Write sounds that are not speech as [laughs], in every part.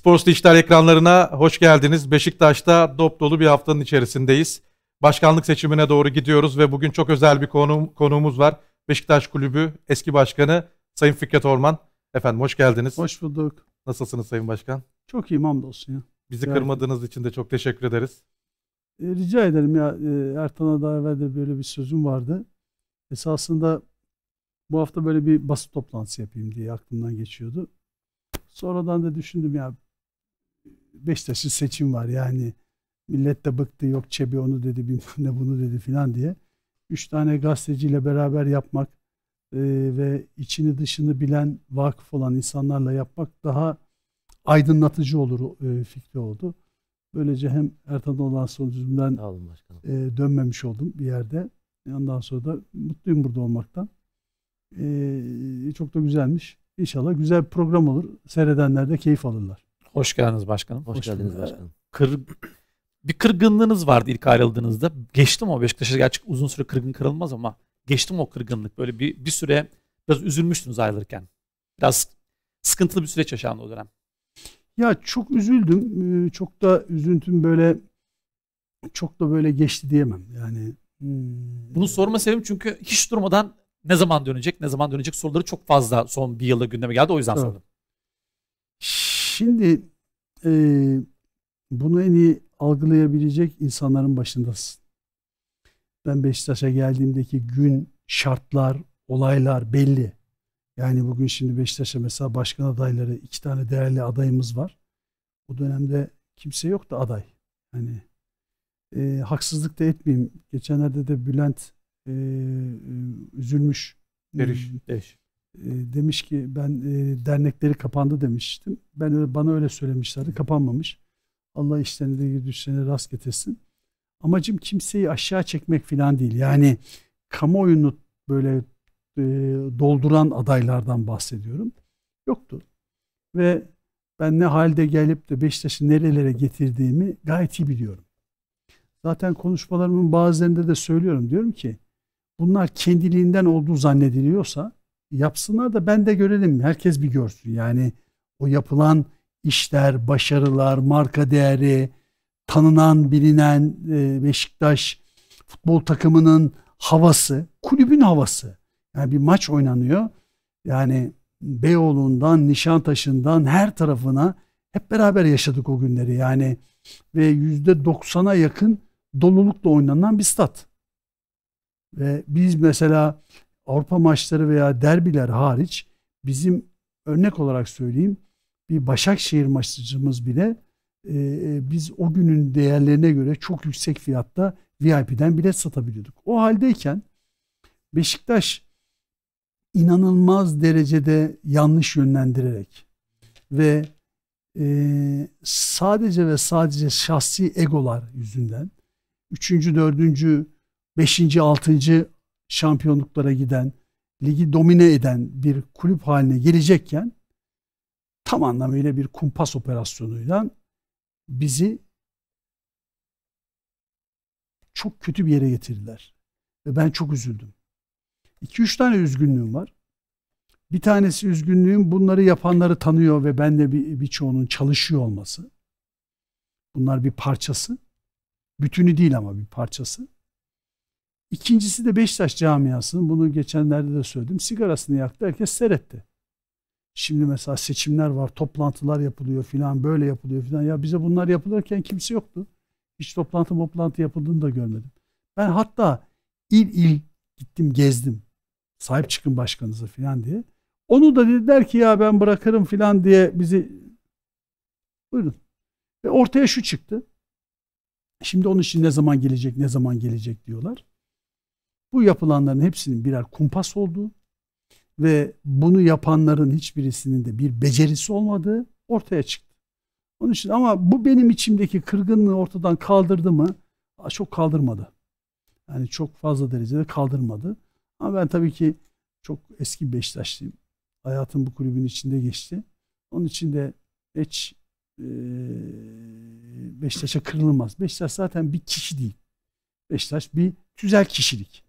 Sports Dijital ekranlarına hoş geldiniz. Beşiktaş'ta dop dolu bir haftanın içerisindeyiz. Başkanlık seçimine doğru gidiyoruz ve bugün çok özel bir konuğum, konuğumuz var. Beşiktaş Kulübü eski başkanı Sayın Fikret Orman. Efendim hoş geldiniz. Hoş bulduk. Nasılsınız Sayın Başkan? Çok iyiyim hamdolsun ya. Bizi Rica kırmadığınız için de çok teşekkür ederiz. E, rica ederim ya. E, Ertan'a daha evvel de böyle bir sözüm vardı. Esasında bu hafta böyle bir basın toplantısı yapayım diye aklımdan geçiyordu. Sonradan da düşündüm ya Beşiktaş'ın seçim var yani millet de bıktı yok Çebi onu dedi bilmem ne bunu dedi filan diye. Üç tane gazeteciyle beraber yapmak e, ve içini dışını bilen vakıf olan insanlarla yapmak daha aydınlatıcı olur e, fikri oldu. Böylece hem Ertan'da olan sonucumdan e, dönmemiş oldum bir yerde. Ondan sonra da mutluyum burada olmaktan. E, çok da güzelmiş. İnşallah güzel bir program olur. Seyredenler de keyif alırlar. Hoş geldiniz başkanım. Hoş, Hoş geldiniz başkanım. Ee, kır, bir kırgınlığınız vardı ilk ayrıldığınızda. Geçtim o Beşiktaş'a gerçek uzun süre kırgın kırılmaz ama geçtim o kırgınlık. Böyle bir, bir süre biraz üzülmüştünüz ayrılırken. Biraz sıkıntılı bir süreç yaşandı o dönem. Ya çok üzüldüm. Ee, çok da üzüntüm böyle çok da böyle geçti diyemem. Yani hmm. bunu sorma sevim çünkü hiç durmadan ne zaman dönecek, ne zaman dönecek soruları çok fazla son bir yılda gündeme geldi. O yüzden evet. sordum. Şimdi e, bunu en iyi algılayabilecek insanların başındasın. Ben Beşiktaş'a geldiğimdeki gün, şartlar, olaylar belli. Yani bugün şimdi Beşiktaş'a mesela başkan adayları, iki tane değerli adayımız var. O dönemde kimse yoktu aday. Yani e, haksızlık da etmeyeyim. Geçenlerde de Bülent e, e üzülmüş. Eriş. Hmm. Eriş demiş ki ben e, dernekleri kapandı demiştim. Ben öyle, bana öyle söylemişlerdi. Kapanmamış. Allah işlerini de düşlerini rast getirsin. Amacım kimseyi aşağı çekmek falan değil. Yani kamuoyunu böyle e, dolduran adaylardan bahsediyorum. Yoktu. Ve ben ne halde gelip de Beşiktaş'ı nerelere getirdiğimi gayet iyi biliyorum. Zaten konuşmalarımın bazılarında da söylüyorum. Diyorum ki bunlar kendiliğinden olduğu zannediliyorsa yapsınlar da ben de görelim. Herkes bir görsün. Yani o yapılan işler, başarılar, marka değeri, tanınan, bilinen e, Beşiktaş futbol takımının havası, kulübün havası. Yani bir maç oynanıyor. Yani Beyoğlu'ndan, Nişantaşı'ndan her tarafına hep beraber yaşadık o günleri. Yani ve yüzde doksana yakın dolulukla oynanan bir stat. Ve biz mesela Avrupa maçları veya derbiler hariç bizim örnek olarak söyleyeyim bir Başakşehir maçımız bile e, e biz o günün değerlerine göre çok yüksek fiyatta VIP'den bilet satabiliyorduk. O haldeyken Beşiktaş inanılmaz derecede yanlış yönlendirerek ve e, sadece ve sadece şahsi egolar yüzünden üçüncü, dördüncü, beşinci, altıncı şampiyonluklara giden, ligi domine eden bir kulüp haline gelecekken tam anlamıyla bir kumpas operasyonuyla bizi çok kötü bir yere getirdiler. Ve ben çok üzüldüm. 2-3 tane üzgünlüğüm var. Bir tanesi üzgünlüğüm bunları yapanları tanıyor ve ben de bir, birçoğunun çalışıyor olması. Bunlar bir parçası. Bütünü değil ama bir parçası. İkincisi de Beşiktaş camiasının bunu geçenlerde de söyledim. Sigarasını yaktı herkes seyretti. Şimdi mesela seçimler var, toplantılar yapılıyor filan, böyle yapılıyor filan. Ya bize bunlar yapılırken kimse yoktu. Hiç toplantı toplantı yapıldığını da görmedim. Ben hatta il il gittim gezdim. Sahip çıkın başkanınıza filan diye. Onu da dediler ki ya ben bırakırım filan diye bizi buyurun. Ve ortaya şu çıktı. Şimdi onun için ne zaman gelecek, ne zaman gelecek diyorlar. Bu yapılanların hepsinin birer kumpas olduğu ve bunu yapanların hiçbirisinin de bir becerisi olmadığı ortaya çıktı. Onun için ama bu benim içimdeki kırgınlığı ortadan kaldırdı mı? Çok kaldırmadı. Yani çok fazla derecede kaldırmadı. Ama ben tabii ki çok eski Beşiktaşlıyım. Hayatım bu kulübün içinde geçti. Onun için de hiç e, Beşiktaş'a kırılmaz. Beşiktaş zaten bir kişi değil. Beşiktaş bir tüzel kişilik.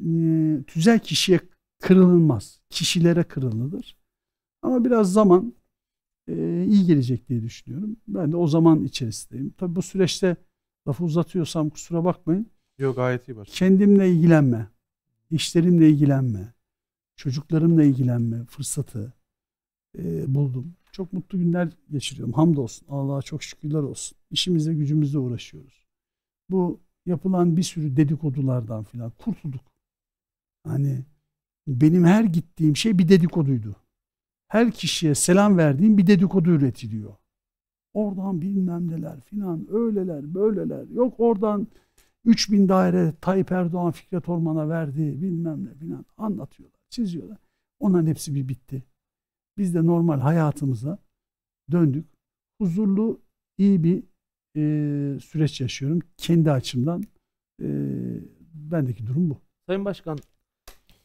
Ee, tüzel kişiye kırılmaz. Kişilere kırılır. Ama biraz zaman e, iyi gelecek diye düşünüyorum. Ben de o zaman içerisindeyim. Tabii bu süreçte lafı uzatıyorsam kusura bakmayın. Yok gayet iyi başladım. Kendimle ilgilenme, işlerimle ilgilenme, çocuklarımla ilgilenme fırsatı e, buldum. Çok mutlu günler geçiriyorum. Hamdolsun. Allah'a çok şükürler olsun. İşimizle gücümüzle uğraşıyoruz. Bu yapılan bir sürü dedikodulardan filan kurtulduk. Hani benim her gittiğim şey bir dedikoduydu. Her kişiye selam verdiğim bir dedikodu üretiliyor. Oradan bilmem neler filan öyleler böyleler. Yok oradan 3000 daire Tayyip Erdoğan Fikret Orman'a verdi bilmem ne filan anlatıyorlar, çiziyorlar. Onların hepsi bir bitti. Biz de normal hayatımıza döndük. Huzurlu, iyi bir e, süreç yaşıyorum. Kendi açımdan e, bendeki durum bu. Sayın Başkan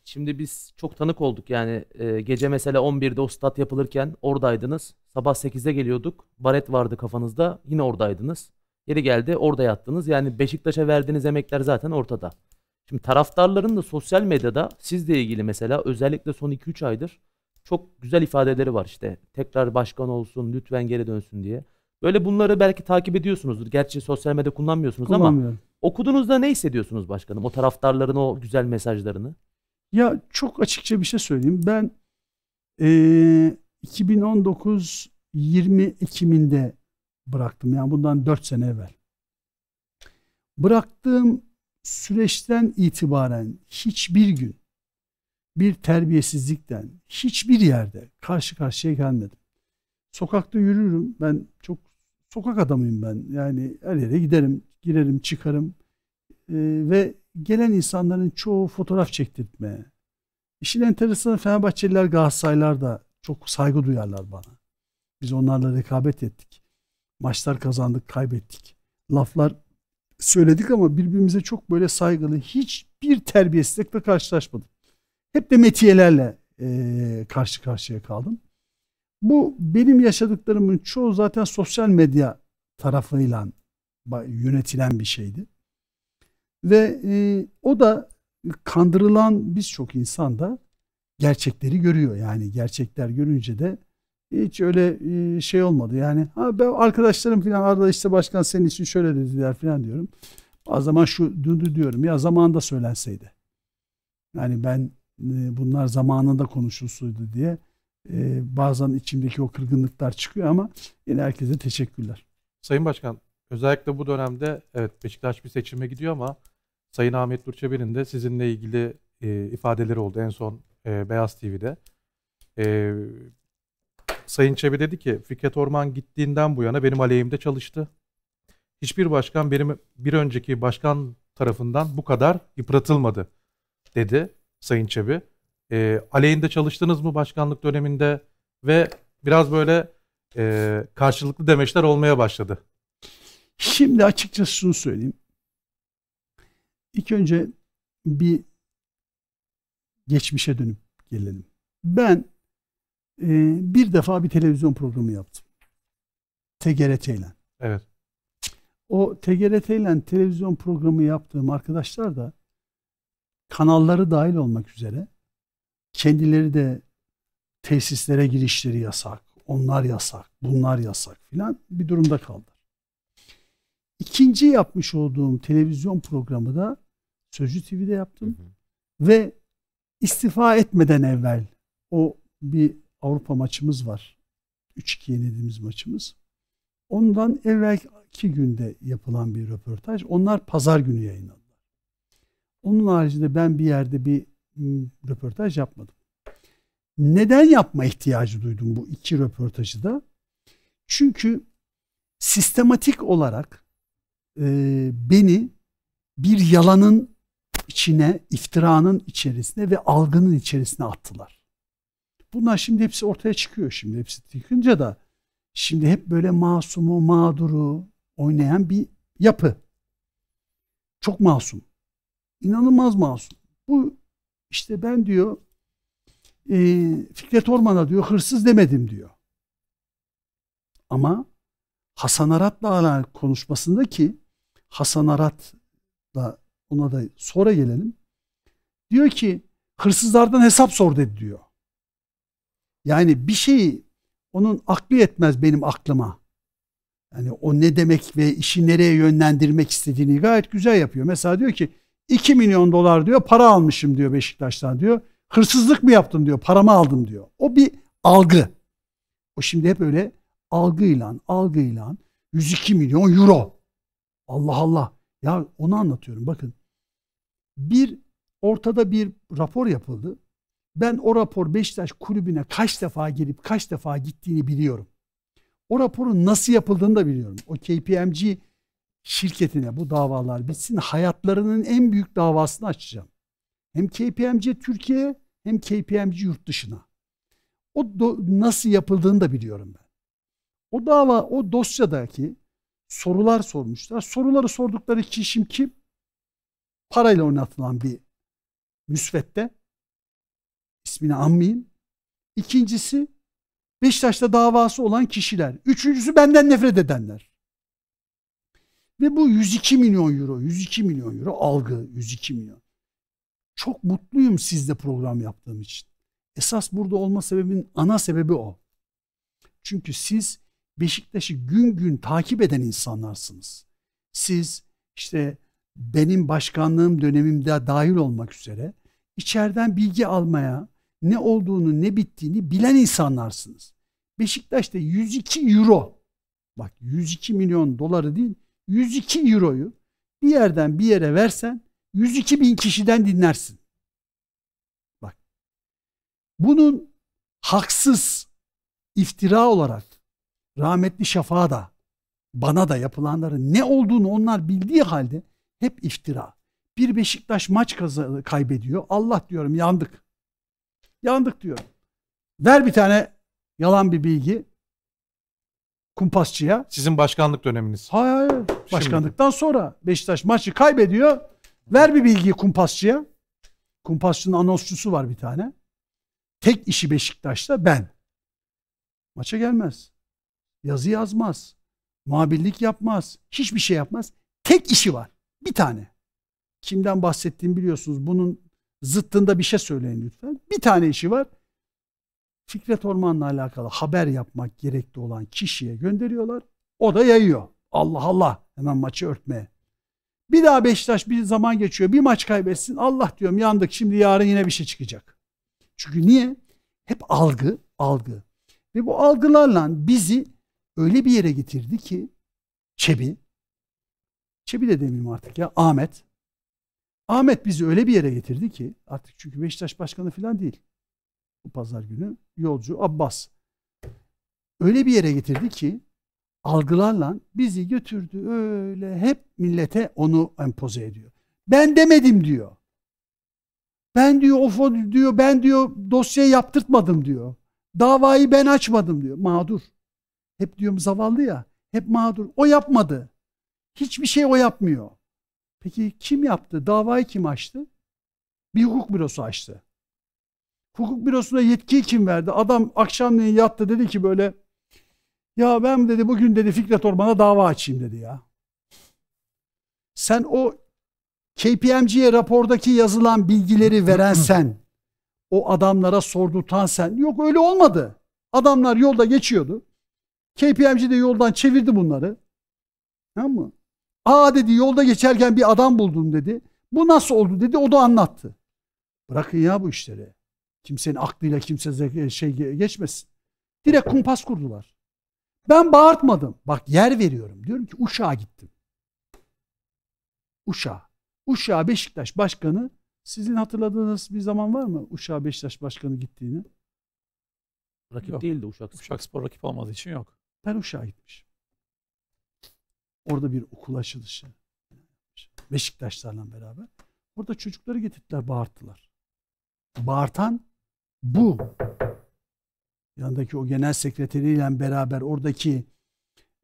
Şimdi biz çok tanık olduk yani e, gece mesela 11'de o stat yapılırken oradaydınız. Sabah 8'de geliyorduk. Baret vardı kafanızda yine oradaydınız. Yeri geldi orada yattınız. Yani Beşiktaş'a verdiğiniz emekler zaten ortada. Şimdi taraftarların da sosyal medyada sizle ilgili mesela özellikle son 2-3 aydır çok güzel ifadeleri var işte. Tekrar başkan olsun, lütfen geri dönsün diye. Böyle bunları belki takip ediyorsunuzdur. Gerçi sosyal medya kullanmıyorsunuz ama Kullanmıyorum. okuduğunuzda ne hissediyorsunuz başkanım? O taraftarların o güzel mesajlarını. Ya çok açıkça bir şey söyleyeyim. Ben e, 2019 20 Ekim'inde bıraktım. Yani bundan 4 sene evvel. Bıraktığım süreçten itibaren hiçbir gün bir terbiyesizlikten hiçbir yerde karşı karşıya gelmedim. Sokakta yürürüm. Ben çok sokak adamıyım ben. Yani her yere giderim, girerim, çıkarım. Ee, ve gelen insanların çoğu fotoğraf çektirtme. İşin enteresanı Fenerbahçeliler, Galatasaraylar da çok saygı duyarlar bana. Biz onlarla rekabet ettik. Maçlar kazandık, kaybettik. Laflar söyledik ama birbirimize çok böyle saygılı, hiçbir terbiyesizlikle karşılaşmadım. Hep de metiyelerle e, karşı karşıya kaldım. Bu benim yaşadıklarımın çoğu zaten sosyal medya tarafıyla yönetilen bir şeydi. Ve e, o da kandırılan birçok insan da gerçekleri görüyor. Yani gerçekler görünce de hiç öyle e, şey olmadı. Yani ha ben arkadaşlarım falan arada işte başkan senin için şöyle dediler falan diyorum. O zaman şu dündü diyorum ya zamanında söylenseydi. Yani ben e, bunlar zamanında konuşulsaydı diye e, bazen içimdeki o kırgınlıklar çıkıyor ama yine herkese teşekkürler. Sayın Başkan Özellikle bu dönemde evet Beşiktaş bir seçime gidiyor ama Sayın Ahmet Durçeber'in de sizinle ilgili e, ifadeleri oldu en son e, Beyaz TV'de. E, Sayın Çebi dedi ki Fikret Orman gittiğinden bu yana benim aleyhimde çalıştı. Hiçbir başkan benim bir önceki başkan tarafından bu kadar yıpratılmadı dedi Sayın Çebi. E, aleyhinde çalıştınız mı başkanlık döneminde ve biraz böyle e, karşılıklı demeçler olmaya başladı Şimdi açıkçası şunu söyleyeyim. İlk önce bir geçmişe dönüp gelelim. Ben e, bir defa bir televizyon programı yaptım. TGRT ile. Evet. O TGRT ile televizyon programı yaptığım arkadaşlar da kanalları dahil olmak üzere kendileri de tesislere girişleri yasak, onlar yasak, bunlar yasak filan bir durumda kaldı. İkinci yapmış olduğum televizyon programı da Sözcü TV'de yaptım. Hı hı. Ve istifa etmeden evvel o bir Avrupa maçımız var. 3-2 yenildiğimiz maçımız. Ondan evvelki günde yapılan bir röportaj. Onlar pazar günü yayınlandı. Onun haricinde ben bir yerde bir röportaj yapmadım. Neden yapma ihtiyacı duydum bu iki röportajı da? Çünkü sistematik olarak e, beni bir yalanın içine, iftiranın içerisine ve algının içerisine attılar. Bunlar şimdi hepsi ortaya çıkıyor şimdi hepsi çıkınca da şimdi hep böyle masumu, mağduru oynayan bir yapı. Çok masum. İnanılmaz masum. Bu işte ben diyor e, Fikret Orman'a diyor hırsız demedim diyor. Ama Hasan Arat'la konuşmasında ki Hasan Arat da ona da sonra gelelim. Diyor ki hırsızlardan hesap sor dedi diyor. Yani bir şeyi onun aklı yetmez benim aklıma. Yani o ne demek ve işi nereye yönlendirmek istediğini gayet güzel yapıyor. Mesela diyor ki 2 milyon dolar diyor para almışım diyor Beşiktaş'tan diyor. Hırsızlık mı yaptım diyor paramı aldım diyor. O bir algı. O şimdi hep öyle algıyla algıyla 102 milyon euro Allah Allah. Ya onu anlatıyorum bakın. Bir ortada bir rapor yapıldı. Ben o rapor Beşiktaş kulübüne kaç defa gelip kaç defa gittiğini biliyorum. O raporun nasıl yapıldığını da biliyorum. O KPMG şirketine bu davalar bitsin hayatlarının en büyük davasını açacağım. Hem KPMG Türkiye hem KPMG yurt dışına. O nasıl yapıldığını da biliyorum ben. O dava o dosyadaki sorular sormuşlar. Soruları sordukları kişim kim? Parayla oynatılan bir müsvedde. İsmini anmayayım. İkincisi Beşiktaş'ta davası olan kişiler. Üçüncüsü benden nefret edenler. Ve bu 102 milyon euro, 102 milyon euro algı, 102 milyon. Çok mutluyum sizle program yaptığım için. Esas burada olma sebebin ana sebebi o. Çünkü siz Beşiktaş'ı gün gün takip eden insanlarsınız. Siz işte benim başkanlığım dönemimde dahil olmak üzere içeriden bilgi almaya, ne olduğunu ne bittiğini bilen insanlarsınız. Beşiktaş'ta 102 euro, bak 102 milyon doları değil, 102 euroyu bir yerden bir yere versen 102 bin kişiden dinlersin. Bak, bunun haksız iftira olarak rahmetli Şafak'a da bana da yapılanların ne olduğunu onlar bildiği halde hep iftira. Bir Beşiktaş maç kazı, kaybediyor. Allah diyorum yandık. Yandık diyorum. Ver bir tane yalan bir bilgi kumpasçıya. Sizin başkanlık döneminiz. Hayır hayır. Başkanlıktan Şimdi. sonra Beşiktaş maçı kaybediyor. Ver bir bilgi kumpasçıya. Kumpasçının anonsçusu var bir tane. Tek işi Beşiktaş'ta ben. Maça gelmez yazı yazmaz, muhabirlik yapmaz, hiçbir şey yapmaz. Tek işi var, bir tane. Kimden bahsettiğimi biliyorsunuz. Bunun zıttında bir şey söyleyin lütfen. Bir tane işi var. Fikret Orman'la alakalı haber yapmak gerekli olan kişiye gönderiyorlar. O da yayıyor. Allah Allah hemen maçı örtmeye. Bir daha Beşiktaş bir zaman geçiyor. Bir maç kaybetsin. Allah diyorum yandık. Şimdi yarın yine bir şey çıkacak. Çünkü niye? Hep algı, algı. Ve bu algılarla bizi öyle bir yere getirdi ki Çebi, Çebi de demeyeyim artık ya, Ahmet. Ahmet bizi öyle bir yere getirdi ki, artık çünkü Beşiktaş başkanı falan değil. Bu pazar günü yolcu Abbas. Öyle bir yere getirdi ki, algılarla bizi götürdü öyle hep millete onu empoze ediyor. Ben demedim diyor. Ben diyor ofo diyor ben diyor dosya yaptırtmadım diyor. Davayı ben açmadım diyor. Mağdur. Hep diyorum zavallı ya. Hep mağdur. O yapmadı. Hiçbir şey o yapmıyor. Peki kim yaptı? Davayı kim açtı? Bir hukuk bürosu açtı. Hukuk bürosuna yetkiyi kim verdi? Adam akşamleyin yattı dedi ki böyle ya ben dedi bugün dedi Fikret Orman'a dava açayım dedi ya. Sen o KPMG'ye rapordaki yazılan bilgileri veren [clears throat] sen, o adamlara sordurtan sen. Yok öyle olmadı. Adamlar yolda geçiyordu. KPMG de yoldan çevirdi bunları. Tamam mı? Aa dedi yolda geçerken bir adam buldum dedi. Bu nasıl oldu dedi o da anlattı. Bırakın ya bu işleri. Kimsenin aklıyla kimse e, şey geçmesin. Direkt kumpas kurdular. Ben bağırtmadım. Bak yer veriyorum. Diyorum ki Uşak'a gittim. Uşak. Uşak Beşiktaş Başkanı sizin hatırladığınız bir zaman var mı Uşak Beşiktaş Başkanı gittiğini? Rakip yok. değildi Uşak Spor. Uşak Spor rakip olmadığı için yok. Ben Peruş'a gitmiş. Orada bir okul açılışı. Beşiktaşlarla beraber. Orada çocukları getirdiler, bağırttılar. Bağırtan bu. Yanındaki o genel sekreteriyle beraber oradaki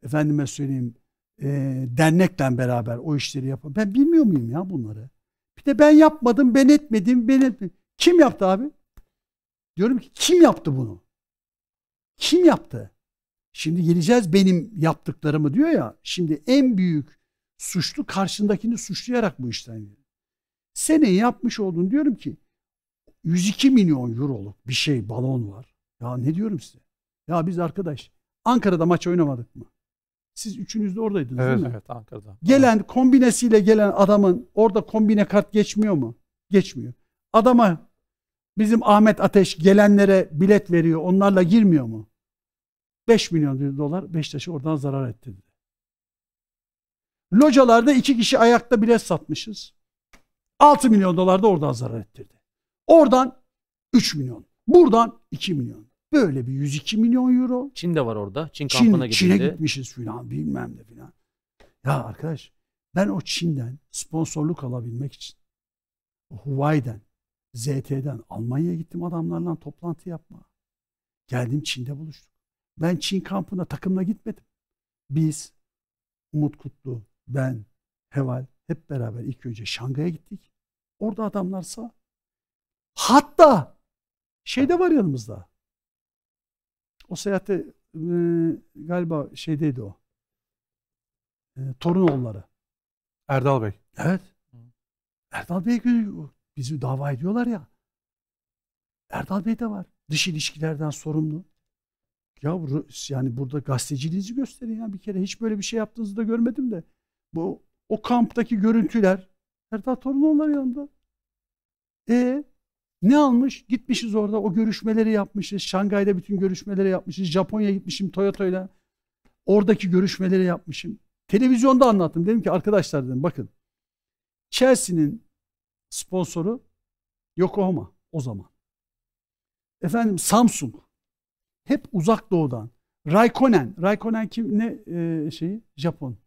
efendime söyleyeyim e, dernekle beraber o işleri yapan. Ben bilmiyor muyum ya bunları? Bir de ben yapmadım, ben etmedim, ben etmedim. Kim yaptı abi? Diyorum ki kim yaptı bunu? Kim yaptı? Şimdi geleceğiz benim yaptıklarımı diyor ya. Şimdi en büyük suçlu karşındakini suçlayarak bu işten gelir. Senin yapmış olduğun diyorum ki 102 milyon euroluk bir şey balon var. Ya ne diyorum size? Ya biz arkadaş Ankara'da maç oynamadık mı? Siz üçünüz de oradaydınız evet, değil mi? Evet Ankara'da. Gelen kombinesiyle gelen adamın orada kombine kart geçmiyor mu? Geçmiyor. Adama bizim Ahmet Ateş gelenlere bilet veriyor onlarla girmiyor mu? 5 milyon dolar Beşiktaş'a oradan zarar ettirdi. Localarda iki kişi ayakta bilet satmışız. 6 milyon dolar da oradan zarar ettirdi. Oradan 3 milyon. Buradan 2 milyon. Böyle bir 102 milyon euro. Çin de var orada. Çin kampına Çin, gidildi. Çin'e gitmişiz filan bilmem ne filan. Ya arkadaş ben o Çin'den sponsorluk alabilmek için Huawei'den, ZT'den Almanya'ya gittim adamlarla toplantı yapma. Geldim Çin'de buluştum. Ben Çin kampına takımla gitmedim. Biz, Umut Kutlu, ben, Heval hep beraber ilk önce Şangay'a gittik. Orada adamlarsa hatta şey de var yanımızda. O seyahate e, galiba şeydeydi o. E, Torunoğulları. Erdal Bey. Evet. Erdal Bey bizi dava ediyorlar ya. Erdal Bey de var. Dış ilişkilerden sorumlu. Ya yani burada gazeteciliğinizi gösterin ya bir kere. Hiç böyle bir şey yaptığınızı da görmedim de. Bu o kamptaki görüntüler Serdar Torunoğlu'lar yanında. E ne almış? Gitmişiz orada o görüşmeleri yapmışız. Şangay'da bütün görüşmeleri yapmışız. Japonya gitmişim Toyota'yla. Oradaki görüşmeleri yapmışım. Televizyonda anlattım. Dedim ki arkadaşlar dedim bakın. Chelsea'nin sponsoru Yokohama o zaman. Efendim Samsung hep uzak doğudan. Raikkonen. Raikkonen kim ne e, şeyi? Japon.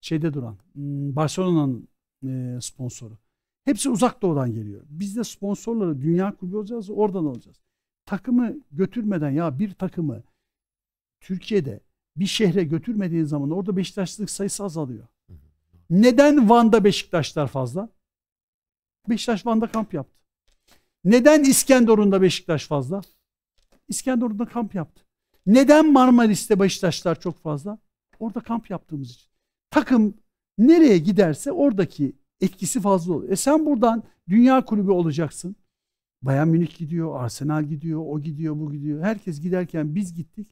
Şeyde duran. Hmm, Barcelona'nın e, sponsoru. Hepsi uzak doğudan geliyor. Biz de sponsorları dünya kulübü olacağız oradan olacağız. Takımı götürmeden ya bir takımı Türkiye'de bir şehre götürmediğin zaman orada Beşiktaşlılık sayısı azalıyor. Neden Van'da Beşiktaşlar fazla? Beşiktaş Van'da kamp yaptı. Neden İskenderun'da Beşiktaş fazla? İskenderun'da kamp yaptı. Neden Marmaris'te Beşiktaşlar çok fazla? Orada kamp yaptığımız için. Takım nereye giderse oradaki etkisi fazla oluyor. E sen buradan dünya kulübü olacaksın. Bayern Münih gidiyor, Arsenal gidiyor, o gidiyor, bu gidiyor. Herkes giderken biz gittik.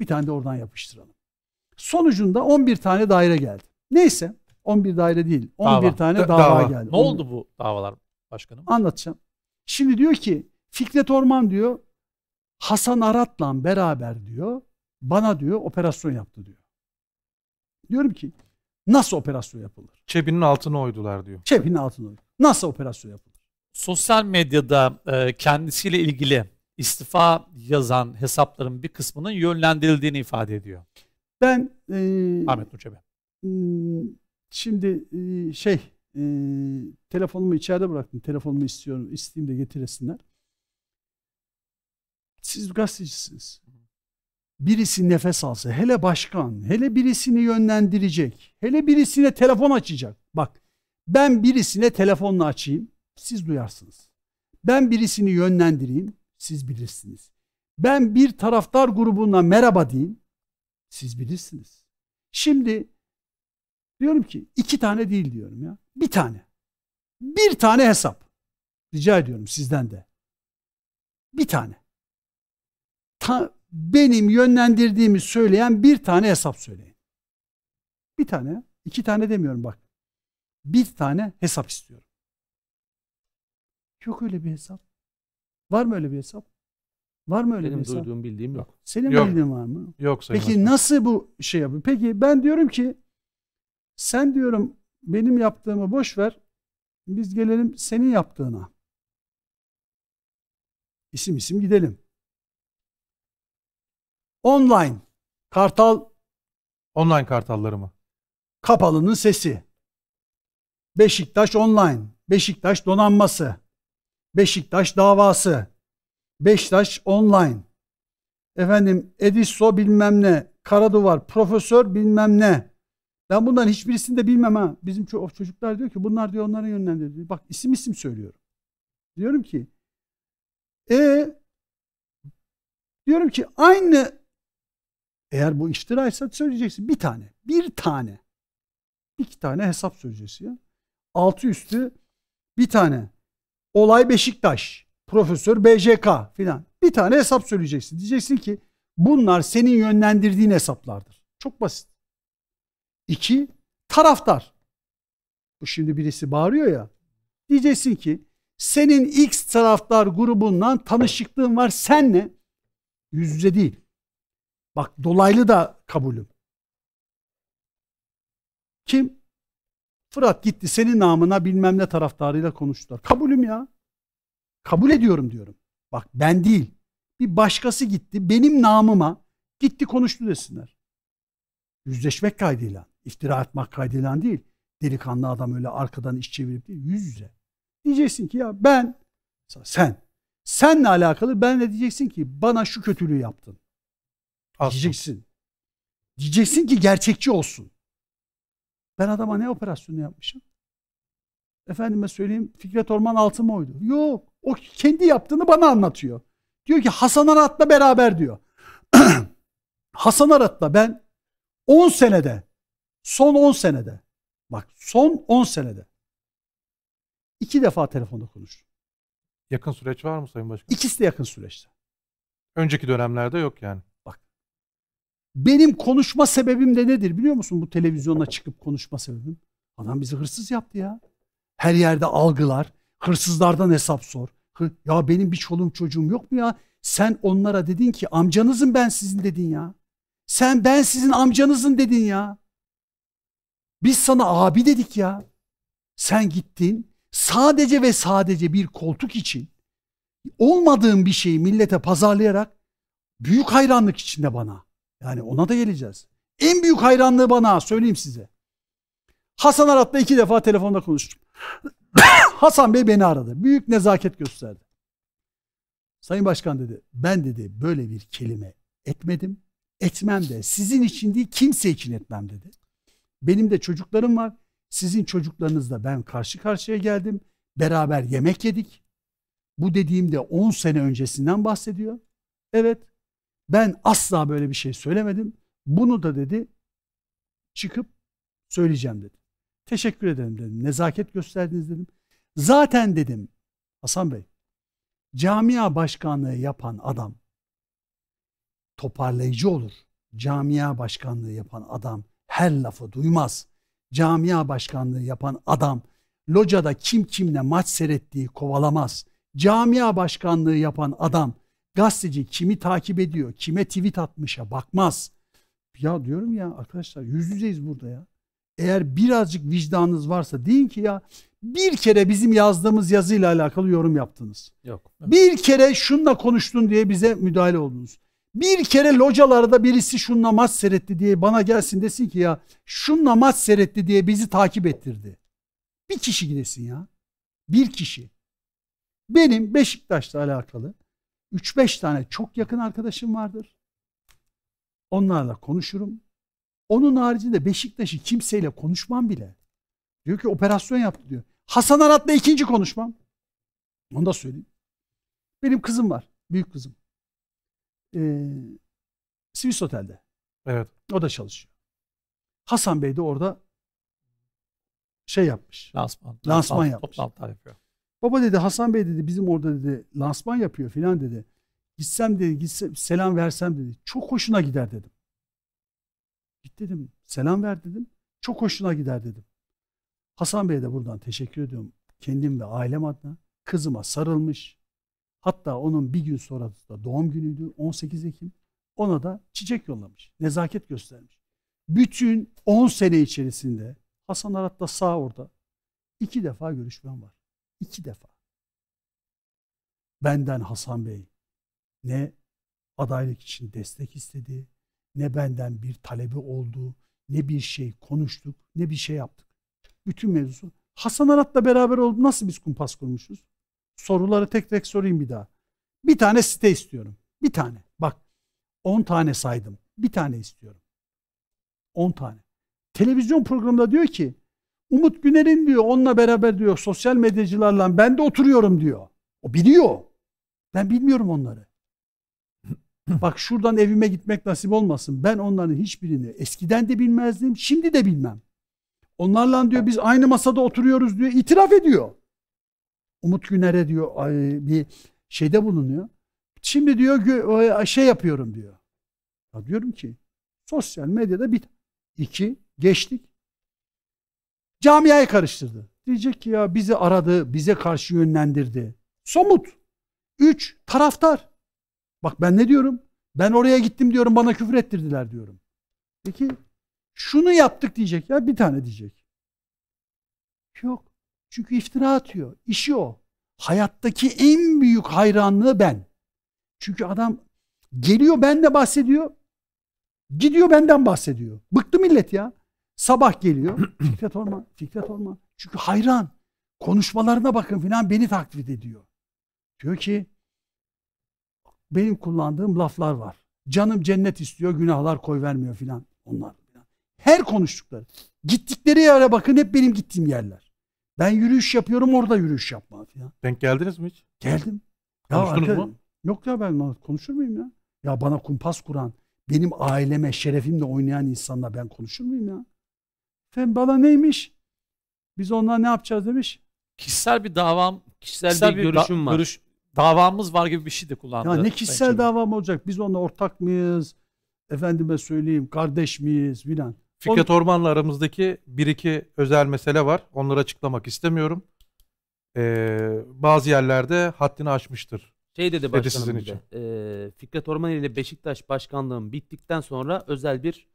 Bir tane de oradan yapıştıralım. Sonucunda 11 tane daire geldi. Neyse 11 daire değil 11 dava. tane dava, dava geldi. Ne oldu bu davalar başkanım? Anlatacağım. Şimdi diyor ki Fikret Orman diyor, Hasan Arat'la beraber diyor, bana diyor operasyon yaptı diyor. Diyorum ki nasıl operasyon yapılır? Çebinin altına oydular diyor. Çebinin altına oydular. Nasıl operasyon yapılır? Sosyal medyada e, kendisiyle ilgili istifa yazan hesapların bir kısmının yönlendirildiğini ifade ediyor. Ben e, Ahmet Nurçebi. E, şimdi e, şey e, telefonumu içeride bıraktım. Telefonumu istiyorum. İsteyeyim de getiresinler siz gazetecisiniz. Birisi nefes alsa, hele başkan, hele birisini yönlendirecek, hele birisine telefon açacak. Bak ben birisine telefonla açayım, siz duyarsınız. Ben birisini yönlendireyim, siz bilirsiniz. Ben bir taraftar grubuna merhaba diyeyim, siz bilirsiniz. Şimdi diyorum ki iki tane değil diyorum ya, bir tane. Bir tane hesap. Rica ediyorum sizden de. Bir tane ta, benim yönlendirdiğimi söyleyen bir tane hesap söyleyin. Bir tane, iki tane demiyorum bak. Bir tane hesap istiyorum. Yok öyle bir hesap. Var mı öyle bir hesap? Var mı öyle Benim bir hesap? Benim duyduğum bildiğim yok. Senin yok. bildiğin var mı? Yok sayın Peki başkanım. nasıl bu şey yapıyor? Peki ben diyorum ki sen diyorum benim yaptığımı boş ver. Biz gelelim senin yaptığına. İsim isim gidelim. Online. Kartal Online kartalları mı? Kapalı'nın sesi. Beşiktaş online. Beşiktaş donanması. Beşiktaş davası. Beşiktaş online. Efendim Edisso bilmem ne. Karaduvar profesör bilmem ne. Ben bunların hiçbirisini de bilmem ha. Bizim çocuklar diyor ki bunlar diyor onlara yönlendirdi. Bak isim isim söylüyorum. Diyorum ki e diyorum ki aynı eğer bu iftiraysa söyleyeceksin bir tane. Bir tane. iki tane hesap söyleyeceksin ya. Altı üstü bir tane. Olay Beşiktaş. Profesör BJK filan. Bir tane hesap söyleyeceksin. Diyeceksin ki bunlar senin yönlendirdiğin hesaplardır. Çok basit. İki, taraftar. Bu şimdi birisi bağırıyor ya. Diyeceksin ki senin X taraftar grubundan tanışıklığın var. Senle yüz yüze değil. Bak dolaylı da kabulüm. Kim? Fırat gitti senin namına bilmem ne taraftarıyla konuştular. Kabulüm ya. Kabul ediyorum diyorum. Bak ben değil. Bir başkası gitti benim namıma gitti konuştu desinler. Yüzleşmek kaydıyla, iftira atmak kaydıyla değil. Delikanlı adam öyle arkadan iş çevirip değil, yüz yüze. Diyeceksin ki ya ben, sen, senle alakalı ben de diyeceksin ki bana şu kötülüğü yaptın. Diyeceksin. Diyeceksin ki gerçekçi olsun. Ben adama ne operasyonu yapmışım? Efendime söyleyeyim Fikret Orman altı mı oydu? Yok. O kendi yaptığını bana anlatıyor. Diyor ki Hasan Arat'la beraber diyor. [clears throat] Hasan Arat'la ben 10 senede son 10 senede bak son 10 senede iki defa telefonda konuştum. Yakın süreç var mı Sayın Başkan? İkisi de yakın süreçte. Önceki dönemlerde yok yani. Benim konuşma sebebim de nedir biliyor musun? Bu televizyona çıkıp konuşma sebebim. Adam bizi hırsız yaptı ya. Her yerde algılar, hırsızlardan hesap sor. Ya benim bir çoluğum çocuğum yok mu ya? Sen onlara dedin ki amcanızın ben sizin dedin ya. Sen ben sizin amcanızın dedin ya. Biz sana abi dedik ya. Sen gittin sadece ve sadece bir koltuk için olmadığım bir şeyi millete pazarlayarak büyük hayranlık içinde bana. Yani ona da geleceğiz. En büyük hayranlığı bana söyleyeyim size. Hasan Arat'la iki defa telefonda konuştum. [coughs] Hasan Bey beni aradı. Büyük nezaket gösterdi. Sayın Başkan dedi ben dedi böyle bir kelime etmedim. Etmem de sizin için değil kimse için etmem dedi. Benim de çocuklarım var. Sizin çocuklarınızla ben karşı karşıya geldim. Beraber yemek yedik. Bu dediğimde 10 sene öncesinden bahsediyor. Evet ben asla böyle bir şey söylemedim. Bunu da dedi çıkıp söyleyeceğim dedi. Teşekkür ederim dedim. Nezaket gösterdiniz dedim. Zaten dedim Hasan Bey camia başkanlığı yapan adam toparlayıcı olur. Camia başkanlığı yapan adam her lafı duymaz. Camia başkanlığı yapan adam locada kim kimle maç seyrettiği kovalamaz. Camia başkanlığı yapan adam Gazeteci kimi takip ediyor, kime tweet atmışa bakmaz. Ya diyorum ya arkadaşlar yüz yüzeyiz burada ya. Eğer birazcık vicdanınız varsa deyin ki ya bir kere bizim yazdığımız yazıyla alakalı yorum yaptınız. Yok. Evet. Bir kere şunla konuştun diye bize müdahale oldunuz. Bir kere localarda birisi şunla maç seyretti diye bana gelsin desin ki ya şunla maç seyretti diye bizi takip ettirdi. Bir kişi gidesin ya. Bir kişi. Benim Beşiktaş'la alakalı 3-5 tane çok yakın arkadaşım vardır. Onlarla konuşurum. Onun haricinde Beşiktaş'ı kimseyle konuşmam bile. Diyor ki operasyon yaptı diyor. Hasan Arat'la ikinci konuşmam. Onu da söyleyeyim. Benim kızım var. Büyük kızım. Ee, Swiss Otel'de. Evet. O da çalışıyor. Hasan Bey de orada şey yapmış. Lansman. Lansman, lansman yapmış. Toplantı yapıyor. Baba dedi Hasan Bey dedi bizim orada dedi lansman yapıyor filan dedi. Gitsem dedi gitsem selam versem dedi. Çok hoşuna gider dedim. Git dedim selam ver dedim. Çok hoşuna gider dedim. Hasan Bey'e de buradan teşekkür ediyorum. Kendim ve ailem adına kızıma sarılmış. Hatta onun bir gün sonrası da doğum günüydü 18 Ekim. Ona da çiçek yollamış. Nezaket göstermiş. Bütün 10 sene içerisinde Hasan da sağ orada iki defa görüşmem var iki defa. Benden Hasan Bey ne adaylık için destek istedi, ne benden bir talebi oldu, ne bir şey konuştuk, ne bir şey yaptık. Bütün mevzusu Hasan Arat'la beraber oldu. Nasıl biz kumpas kurmuşuz? Soruları tek tek sorayım bir daha. Bir tane site istiyorum. Bir tane. Bak 10 tane saydım. Bir tane istiyorum. 10 tane. Televizyon programında diyor ki Umut Güner'in diyor onunla beraber diyor sosyal medyacılarla ben de oturuyorum diyor. O biliyor. Ben bilmiyorum onları. [laughs] Bak şuradan evime gitmek nasip olmasın. Ben onların hiçbirini eskiden de bilmezdim, şimdi de bilmem. Onlarla diyor biz aynı masada oturuyoruz diyor. itiraf ediyor. Umut Güner'e diyor bir şeyde bulunuyor. Şimdi diyor şey yapıyorum diyor. Ya diyorum ki sosyal medyada bir iki geçtik camiayı karıştırdı. Diyecek ki ya bizi aradı, bize karşı yönlendirdi. Somut. Üç, taraftar. Bak ben ne diyorum? Ben oraya gittim diyorum bana küfür ettirdiler diyorum. Peki şunu yaptık diyecek ya bir tane diyecek. Yok. Çünkü iftira atıyor. işi o. Hayattaki en büyük hayranlığı ben. Çünkü adam geliyor ben bahsediyor. Gidiyor benden bahsediyor. Bıktı millet ya. Sabah geliyor. [clears throat] Fikret Orman, Fikret Orman. Çünkü hayran. Konuşmalarına bakın filan beni taklit ediyor. Diyor ki benim kullandığım laflar var. Canım cennet istiyor, günahlar koy vermiyor filan onlar. Her konuştukları. Gittikleri yere bakın hep benim gittiğim yerler. Ben yürüyüş yapıyorum orada yürüyüş yapma filan. Denk geldiniz mi hiç? Geldim. Ya Konuştunuz arkadaş, mu? Yok ya ben konuşur muyum ya? Ya bana kumpas kuran, benim aileme, şerefimle oynayan insanla ben konuşur muyum ya? Efendim bana neymiş? Biz onunla ne yapacağız demiş. Kişisel bir davam, kişisel, kişisel bir, bir görüşüm da, var. Görüş, davamız var gibi bir şey de kullandı. Ya ne kişisel Sayın davam olacak? Biz onunla ortak mıyız? Efendime söyleyeyim kardeş miyiz filan. Fikret Onu... Orman'la aramızdaki bir iki özel mesele var. Onları açıklamak istemiyorum. Ee, bazı yerlerde haddini aşmıştır. Şey dedi başkanım sizin için. E, Fikret Orman ile Beşiktaş başkanlığım bittikten sonra özel bir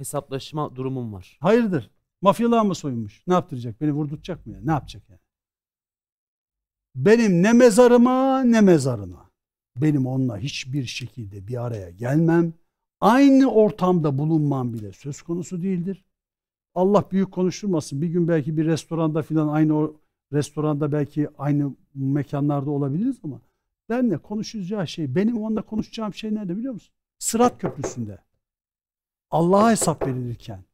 hesaplaşma durumum var. Hayırdır? Mafyalığa mı soyunmuş? Ne yaptıracak? Beni vurdurtacak mı? ya? Ne yapacak yani? Benim ne mezarıma ne mezarına. Benim onunla hiçbir şekilde bir araya gelmem. Aynı ortamda bulunmam bile söz konusu değildir. Allah büyük konuşturmasın. Bir gün belki bir restoranda filan aynı o restoranda belki aynı mekanlarda olabiliriz ama benle konuşacağı şey, benim onunla konuşacağım şey nerede biliyor musun? Sırat Köprüsü'nde. Allah'a hesap verilirken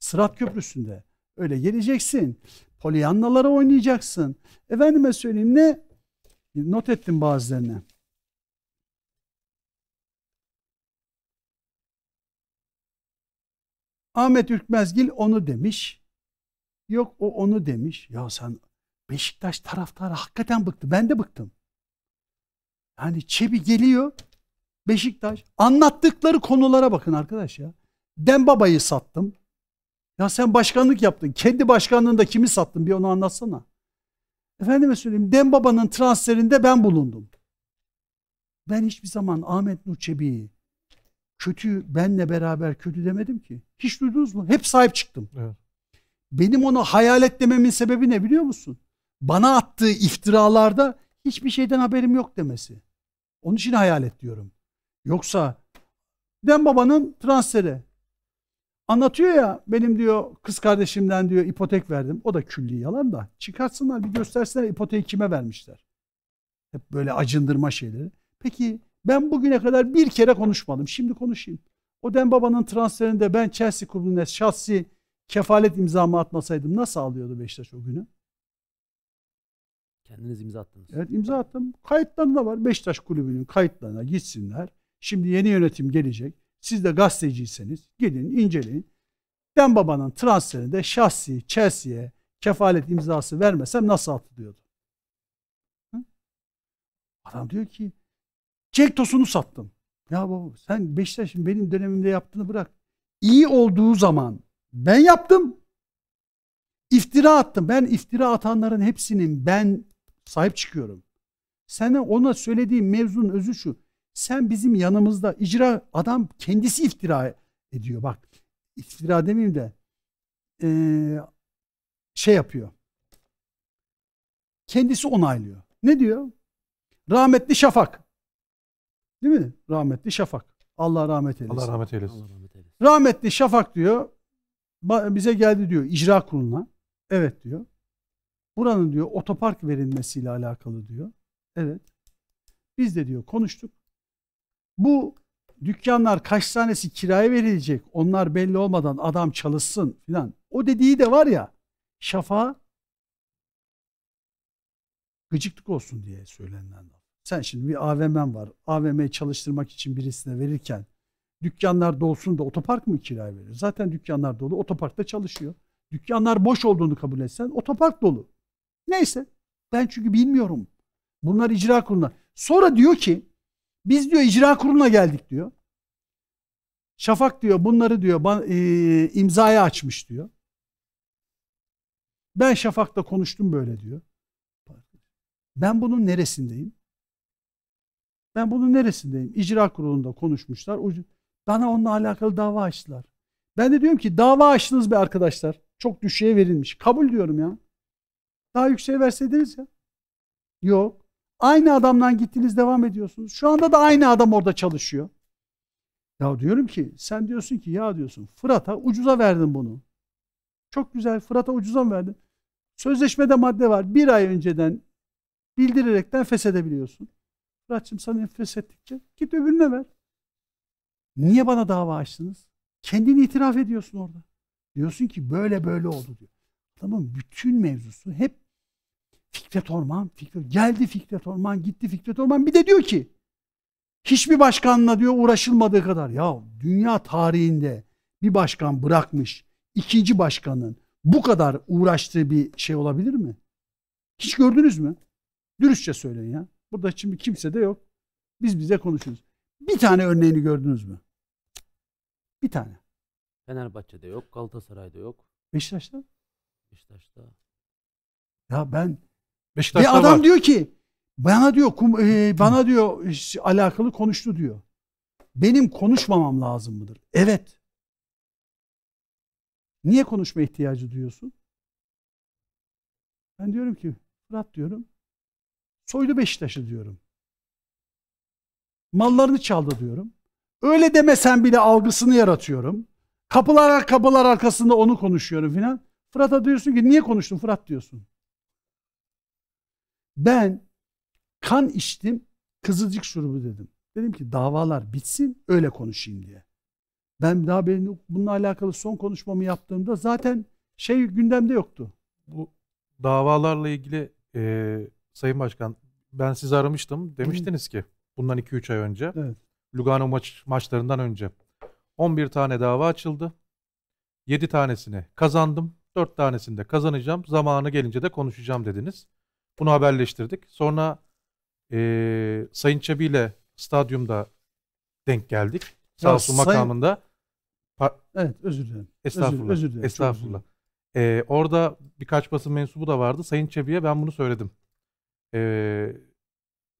Sırat Köprüsü'nde öyle geleceksin. Polyannalara oynayacaksın. Efendime söyleyeyim ne? Not ettim bazılarını. Ahmet Ürkmezgil onu demiş. Yok o onu demiş. Ya sen Beşiktaş taraftarı hakikaten bıktı. Ben de bıktım. Yani Çebi geliyor. Beşiktaş. Anlattıkları konulara bakın arkadaş ya. Dembaba'yı sattım. Ya sen başkanlık yaptın. Kendi başkanlığında kimi sattın bir onu anlatsana. Efendime söyleyeyim Dembaba'nın transferinde ben bulundum. Ben hiçbir zaman Ahmet Nurçebi'yi kötü benle beraber kötü demedim ki. Hiç duydunuz mu? Hep sahip çıktım. Evet. Benim ona hayalet dememin sebebi ne biliyor musun? Bana attığı iftiralarda hiçbir şeyden haberim yok demesi. Onun için hayalet diyorum. Yoksa babanın transferi. Anlatıyor ya benim diyor kız kardeşimden diyor ipotek verdim. O da külli yalan da. Çıkartsınlar bir göstersinler ipoteği kime vermişler. Hep böyle acındırma şeyleri. Peki ben bugüne kadar bir kere konuşmadım. Şimdi konuşayım. O babanın transferinde ben Chelsea kulübüne şahsi kefalet imzamı atmasaydım nasıl alıyordu Beşiktaş o günü? Kendiniz imza attınız. Evet imza attım. Kayıtlarında var. Beşiktaş kulübünün kayıtlarına gitsinler. Şimdi yeni yönetim gelecek. Siz de gazeteciyseniz gidin inceleyin. Ben babanın transferinde şahsi Chelsea'ye kefalet imzası vermesem nasıl atılıyordu? Hı? Adam diyor ki Cenk Tosun'u sattım. Ya baba sen Beşiktaş'ın benim dönemimde yaptığını bırak. İyi olduğu zaman ben yaptım. İftira attım. Ben iftira atanların hepsinin ben sahip çıkıyorum. Sana ona söylediğim mevzunun özü şu. Sen bizim yanımızda icra adam kendisi iftira ediyor. Bak iftira demeyeyim de ee, şey yapıyor. Kendisi onaylıyor. Ne diyor? Rahmetli Şafak. Değil mi? Rahmetli Şafak. Allah rahmet eylesin. Allah rahmet eylesin. Allah rahmet eylesin. Rahmetli Şafak diyor bize geldi diyor icra kuruluna. Evet diyor. Buranın diyor otopark verilmesiyle alakalı diyor. Evet. Biz de diyor konuştuk. Bu dükkanlar kaç tanesi kiraya verilecek onlar belli olmadan adam çalışsın filan. O dediği de var ya şafa gıcıklık olsun diye söylenen laf. Sen şimdi bir AVM'n m'm var. AVM'yi çalıştırmak için birisine verirken dükkanlar dolsun da otopark mı kiraya verir? Zaten dükkanlar dolu otoparkta çalışıyor. Dükkanlar boş olduğunu kabul etsen otopark dolu. Neyse ben çünkü bilmiyorum. Bunlar icra kurulunlar. Sonra diyor ki biz diyor icra kuruluna geldik diyor. Şafak diyor bunları diyor e, imzaya açmış diyor. Ben Şafak'ta konuştum böyle diyor. Ben bunun neresindeyim? Ben bunun neresindeyim? İcra kurulunda konuşmuşlar. Bana onunla alakalı dava açtılar. Ben de diyorum ki dava açtınız be arkadaşlar. Çok düşüğe verilmiş. Kabul diyorum ya. Daha yükseğe verseydiniz ya. Yok. Aynı adamdan gittiniz devam ediyorsunuz. Şu anda da aynı adam orada çalışıyor. Ya diyorum ki sen diyorsun ki ya diyorsun Fırat'a ucuza verdin bunu. Çok güzel Fırat'a ucuza mı verdin? Sözleşmede madde var. Bir ay önceden bildirerekten feshedebiliyorsun. Fırat'cığım sana feshettikçe git öbürüne ver. Niye bana dava açtınız? Kendini itiraf ediyorsun orada. Diyorsun ki böyle böyle oldu diyor. Tamam bütün mevzusu hep Fikret Orman, Fikret, geldi Fikret Orman, gitti Fikret Orman. Bir de diyor ki hiçbir başkanla diyor uğraşılmadığı kadar. Ya dünya tarihinde bir başkan bırakmış, ikinci başkanın bu kadar uğraştığı bir şey olabilir mi? Hiç gördünüz mü? Dürüstçe söyleyin ya. Burada şimdi kimse de yok. Biz bize konuşuyoruz. Bir tane örneğini gördünüz mü? Bir tane. Fenerbahçe'de yok, Galatasaray'da yok. Beşiktaş'ta? Beşiktaş'ta. Ya ben Beşiktaş'ta Bir adam var. diyor ki bana diyor kum, e, bana diyor iş- alakalı konuştu diyor. Benim konuşmamam lazım mıdır? Evet. Niye konuşma ihtiyacı duyuyorsun? Ben diyorum ki Fırat diyorum. Soylu Beşiktaş'ı diyorum. Mallarını çaldı diyorum. Öyle demesen bile algısını yaratıyorum. Kapılar kapılar arkasında onu konuşuyorum filan. Fırat'a diyorsun ki niye konuştun Fırat diyorsun. Ben kan içtim, kızılcık şurubu dedim. Dedim ki davalar bitsin, öyle konuşayım diye. Ben daha benim bununla alakalı son konuşmamı yaptığımda zaten şey gündemde yoktu. Bu davalarla ilgili e, Sayın Başkan ben sizi aramıştım. Demiştiniz ki bundan 2-3 ay önce evet. Lugano maç, maçlarından önce 11 tane dava açıldı. 7 tanesini kazandım. 4 tanesini de kazanacağım. Zamanı gelince de konuşacağım dediniz. Bunu haberleştirdik. Sonra e, Sayın Çebi ile stadyumda denk geldik. Sağ olsun sayın... makamında. Pa evet özür dilerim. Estağfurullah. Özür, özür dilerim. Estağfurullah. Ee, orada birkaç basın mensubu da vardı. Sayın Çebi'ye ben bunu söyledim. Ee,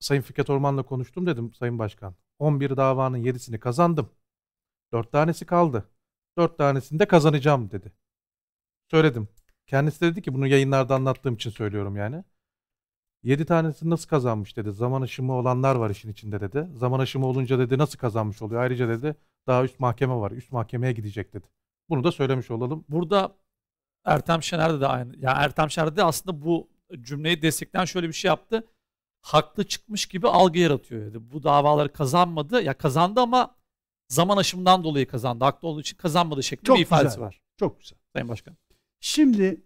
Sayın Fikret Orman'la konuştum dedim Sayın Başkan. 11 davanın 7'sini kazandım. 4 tanesi kaldı. 4 tanesini de kazanacağım dedi. Söyledim. Kendisi de dedi ki bunu yayınlarda anlattığım için söylüyorum yani. 7 tanesi nasıl kazanmış dedi. Zaman aşımı olanlar var işin içinde dedi. Zaman aşımı olunca dedi nasıl kazanmış oluyor. Ayrıca dedi daha üst mahkeme var. Üst mahkemeye gidecek dedi. Bunu da söylemiş olalım. Burada Ertem Şener de aynı. Yani Ertem Şener de aslında bu cümleyi destekleyen şöyle bir şey yaptı. Haklı çıkmış gibi algı yaratıyor dedi. Bu davaları kazanmadı. Ya kazandı ama zaman aşımından dolayı kazandı. Haklı olduğu için kazanmadı şeklinde Çok bir ifadesi güzel. var. Çok güzel. Sayın Başkan. Şimdi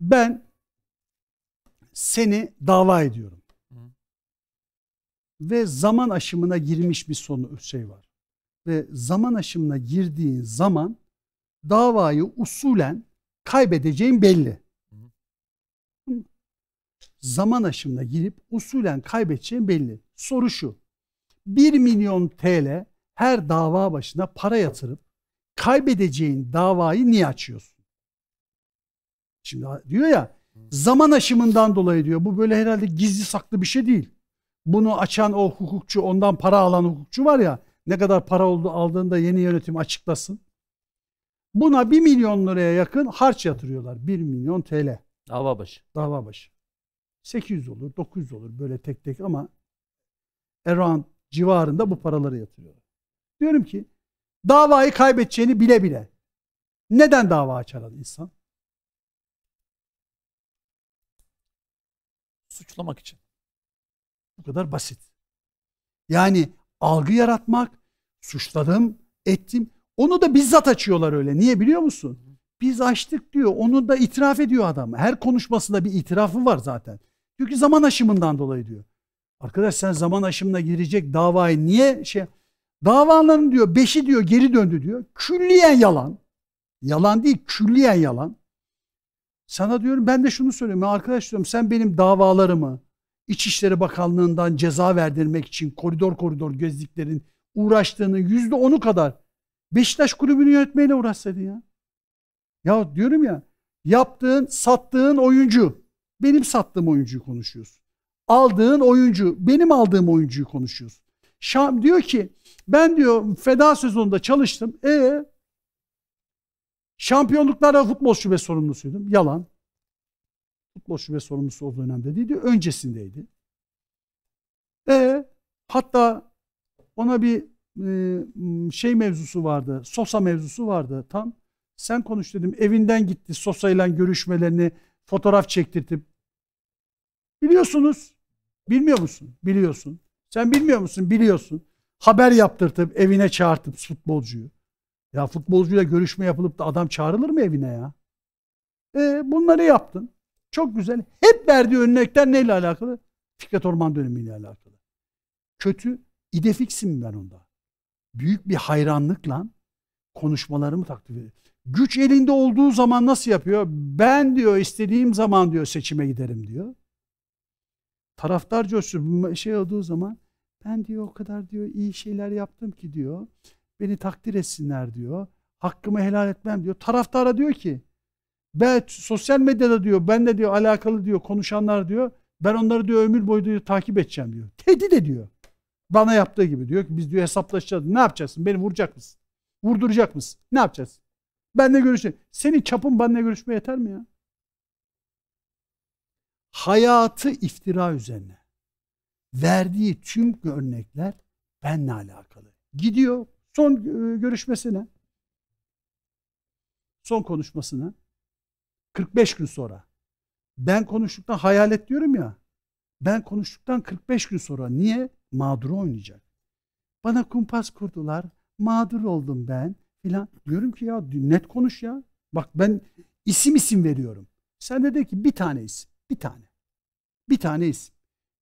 ben seni dava ediyorum. Hı. Ve zaman aşımına girmiş bir sonu şey var. Ve zaman aşımına girdiğin zaman davayı usulen kaybedeceğin belli. Hı. Zaman aşımına girip usulen kaybedeceğin belli. Soru şu. 1 milyon TL her dava başına para yatırıp kaybedeceğin davayı niye açıyorsun? Şimdi diyor ya Zaman aşımından dolayı diyor. Bu böyle herhalde gizli saklı bir şey değil. Bunu açan o hukukçu, ondan para alan hukukçu var ya, ne kadar para oldu aldığında yeni yönetim açıklasın. Buna 1 milyon liraya yakın harç yatırıyorlar. 1 milyon TL. Dava başı. Dava başı. 800 olur, 900 olur böyle tek tek ama around civarında bu paraları yatırıyorlar. Diyorum ki davayı kaybedeceğini bile bile neden dava açar insan? suçlamak için. Bu kadar basit. Yani algı yaratmak, suçladım, ettim. Onu da bizzat açıyorlar öyle. Niye biliyor musun? Biz açtık diyor. Onu da itiraf ediyor adam. Her konuşmasında bir itirafı var zaten. Çünkü zaman aşımından dolayı diyor. Arkadaş sen zaman aşımına girecek davayı niye şey... Davaların diyor beşi diyor geri döndü diyor. Külliyen yalan. Yalan değil külliyen yalan. Sana diyorum ben de şunu söylüyorum. arkadaş diyorum sen benim davalarımı İçişleri Bakanlığı'ndan ceza verdirmek için koridor koridor gözlüklerin uğraştığını yüzde onu kadar Beşiktaş kulübünü yönetmeyle uğraşsaydın ya. Ya diyorum ya yaptığın sattığın oyuncu benim sattığım oyuncuyu konuşuyorsun. Aldığın oyuncu benim aldığım oyuncuyu konuşuyorsun. Şam diyor ki ben diyor feda sezonunda çalıştım. E Şampiyonluklarda futbol şube sorumlusuydum. Yalan. Futbol şube sorumlusu o dönemde değildi. Öncesindeydi. E, hatta ona bir e, şey mevzusu vardı. Sosa mevzusu vardı tam. Sen konuş dedim. Evinden gitti Sosa ile görüşmelerini fotoğraf çektirtip. Biliyorsunuz. Bilmiyor musun? Biliyorsun. Sen bilmiyor musun? Biliyorsun. Haber yaptırtıp evine çağırtıp futbolcuyu. Ya futbolcuyla görüşme yapılıp da adam çağrılır mı evine ya? E, bunları yaptın. Çok güzel. Hep verdiği örnekler neyle alakalı? Fikret Orman dönemiyle alakalı. Kötü, idefiksim ben onda. Büyük bir hayranlıkla konuşmalarımı takdir ediyorum. Güç elinde olduğu zaman nasıl yapıyor? Ben diyor istediğim zaman diyor seçime giderim diyor. Taraftar coştu şey olduğu zaman ben diyor o kadar diyor iyi şeyler yaptım ki diyor. Beni takdir etsinler diyor. Hakkımı helal etmem diyor. Taraftara diyor ki ben sosyal medyada diyor ben de diyor alakalı diyor konuşanlar diyor ben onları diyor ömür boyu diyor takip edeceğim diyor. Tehdit ediyor. Bana yaptığı gibi diyor ki biz diyor hesaplaşacağız. Ne yapacaksın? Beni vuracak mısın? Vurduracak mısın? Ne yapacağız? Benle görüşme. Senin çapın benle görüşme yeter mi ya? Hayatı iftira üzerine. Verdiği tüm örnekler benle alakalı. Gidiyor son e, görüşmesine, son konuşmasını, 45 gün sonra ben konuştuktan hayalet diyorum ya ben konuştuktan 45 gün sonra niye? Mağduru oynayacak. Bana kumpas kurdular. Mağdur oldum ben filan. Diyorum ki ya net konuş ya. Bak ben isim isim veriyorum. Sen de de ki bir tane isim. Bir tane. Bir tane isim.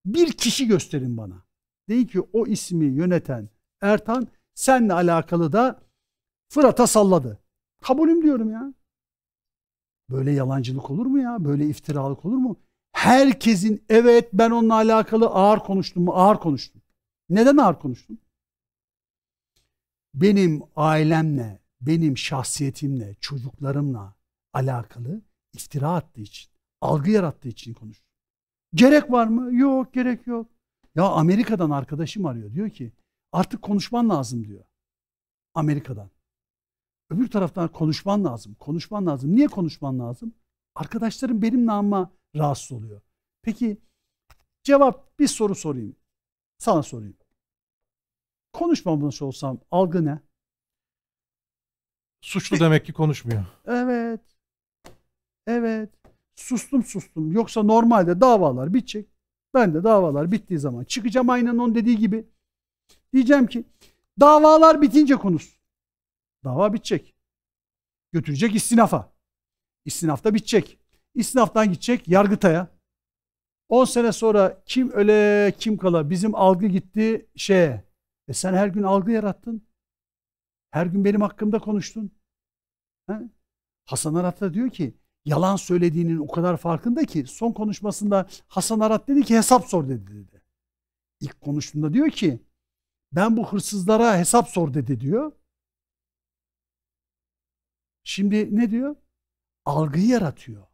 Bir kişi gösterin bana. Deyin ki o ismi yöneten Ertan Senle alakalı da Fırat'a salladı. Kabulüm diyorum ya. Böyle yalancılık olur mu ya? Böyle iftiralık olur mu? Herkesin evet ben onunla alakalı ağır konuştum mu? Ağır konuştum. Neden ağır konuştum? Benim ailemle, benim şahsiyetimle, çocuklarımla alakalı iftira attığı için, algı yarattığı için konuştum. Gerek var mı? Yok, gerek yok. Ya Amerika'dan arkadaşım arıyor. Diyor ki Artık konuşman lazım diyor. Amerika'dan. Öbür taraftan konuşman lazım, konuşman lazım. Niye konuşman lazım? Arkadaşlarım benim namıma rahatsız oluyor. Peki cevap bir soru sorayım. Sana sorayım. Konuşmamış olsam algı ne? Suçlu demek ki konuşmuyor. Evet. Evet. Sustum sustum. Yoksa normalde davalar bitecek. Ben de davalar bittiği zaman çıkacağım aynen onun dediği gibi. Diyeceğim ki davalar bitince konuş. Dava bitecek. Götürecek istinafa. İstinafta bitecek. İstinaftan gidecek Yargıtay'a. 10 sene sonra kim öle kim kala bizim algı gitti şeye. E sen her gün algı yarattın. Her gün benim hakkımda konuştun. He? Hasan Arat da diyor ki yalan söylediğinin o kadar farkında ki son konuşmasında Hasan Arat dedi ki hesap sor dedi dedi. İlk konuştuğunda diyor ki ben bu hırsızlara hesap sor dedi diyor. Şimdi ne diyor? Algıyı yaratıyor.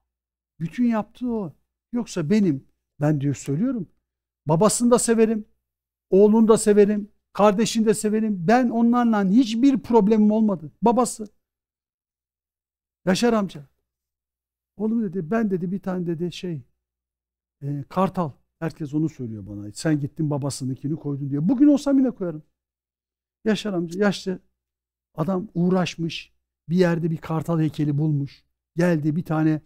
Bütün yaptığı o. Yoksa benim, ben diyor söylüyorum. Babasını da severim, oğlunu da severim, kardeşini de severim. Ben onlarla hiçbir problemim olmadı. Babası. Yaşar amca. Oğlum dedi ben dedi bir tane dedi şey e, kartal Herkes onu söylüyor bana. Sen gittin babasınınkini koydun diye. Bugün olsam yine koyarım. Yaşar amca yaşlı adam uğraşmış. Bir yerde bir kartal heykeli bulmuş. Geldi bir tane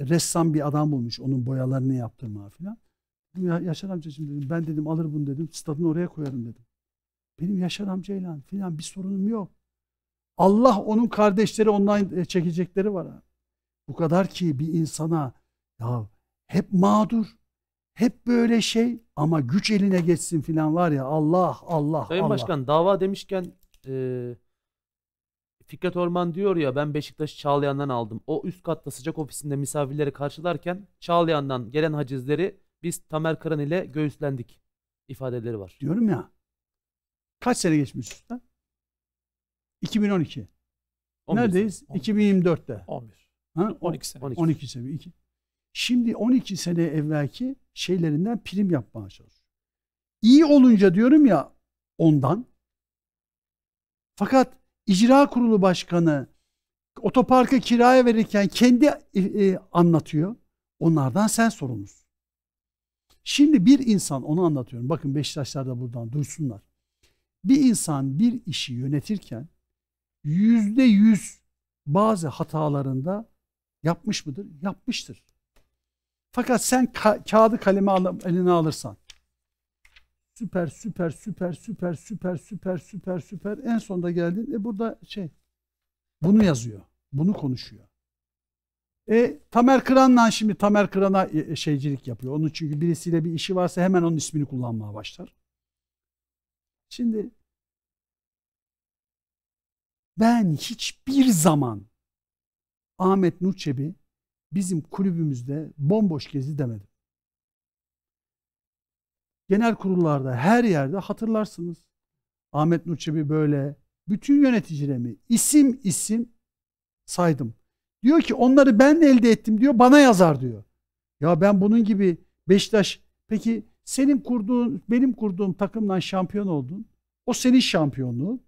ressam bir adam bulmuş. Onun boyalarını yaptırma falan. Ya, Yaşar şimdi dedim. Ben dedim alır bunu dedim. Stadını oraya koyarım dedim. Benim Yaşar amcayla falan bir sorunum yok. Allah onun kardeşleri ondan e, çekecekleri var. Ha. Bu kadar ki bir insana ya hep mağdur. Hep böyle şey ama güç eline geçsin filan var ya Allah Allah Sayın Allah. Başkan dava demişken e, Fikret Orman diyor ya ben Beşiktaş Çağlayan'dan aldım. O üst katta sıcak ofisinde misafirleri karşılarken Çağlayan'dan gelen hacizleri biz Tamer Karan ile göğüslendik ifadeleri var. Diyorum ya kaç sene geçmiş üstten? 2012. 11 Neredeyiz? 11. 2024'te. 11. Ha? 12 sene. 12, 12 sene. Şimdi 12 sene evvelki şeylerinden prim yapmaya çalışıyor. İyi olunca diyorum ya ondan. Fakat icra kurulu başkanı otoparkı kiraya verirken kendi e, e, anlatıyor. Onlardan sen sorumlusun. Şimdi bir insan onu anlatıyorum. Bakın Beşiktaşlar da buradan duysunlar. Bir insan bir işi yönetirken yüzde yüz bazı hatalarında yapmış mıdır? Yapmıştır. Fakat sen ka kağıdı kalemi al eline alırsan süper süper süper süper süper süper süper süper en sonda geldin. E burada şey bunu yazıyor. Bunu konuşuyor. E Tamer Kıran'la şimdi Tamer Kıran'a e, e, şeycilik yapıyor. Onun çünkü birisiyle bir işi varsa hemen onun ismini kullanmaya başlar. Şimdi ben hiçbir zaman Ahmet Nurçebi bizim kulübümüzde bomboş gezi demedim. Genel kurullarda her yerde hatırlarsınız. Ahmet Nurçebi böyle bütün yöneticilerimi isim isim saydım. Diyor ki onları ben elde ettim diyor bana yazar diyor. Ya ben bunun gibi Beşiktaş peki senin kurduğun benim kurduğum takımdan şampiyon oldun. O senin şampiyonluğun.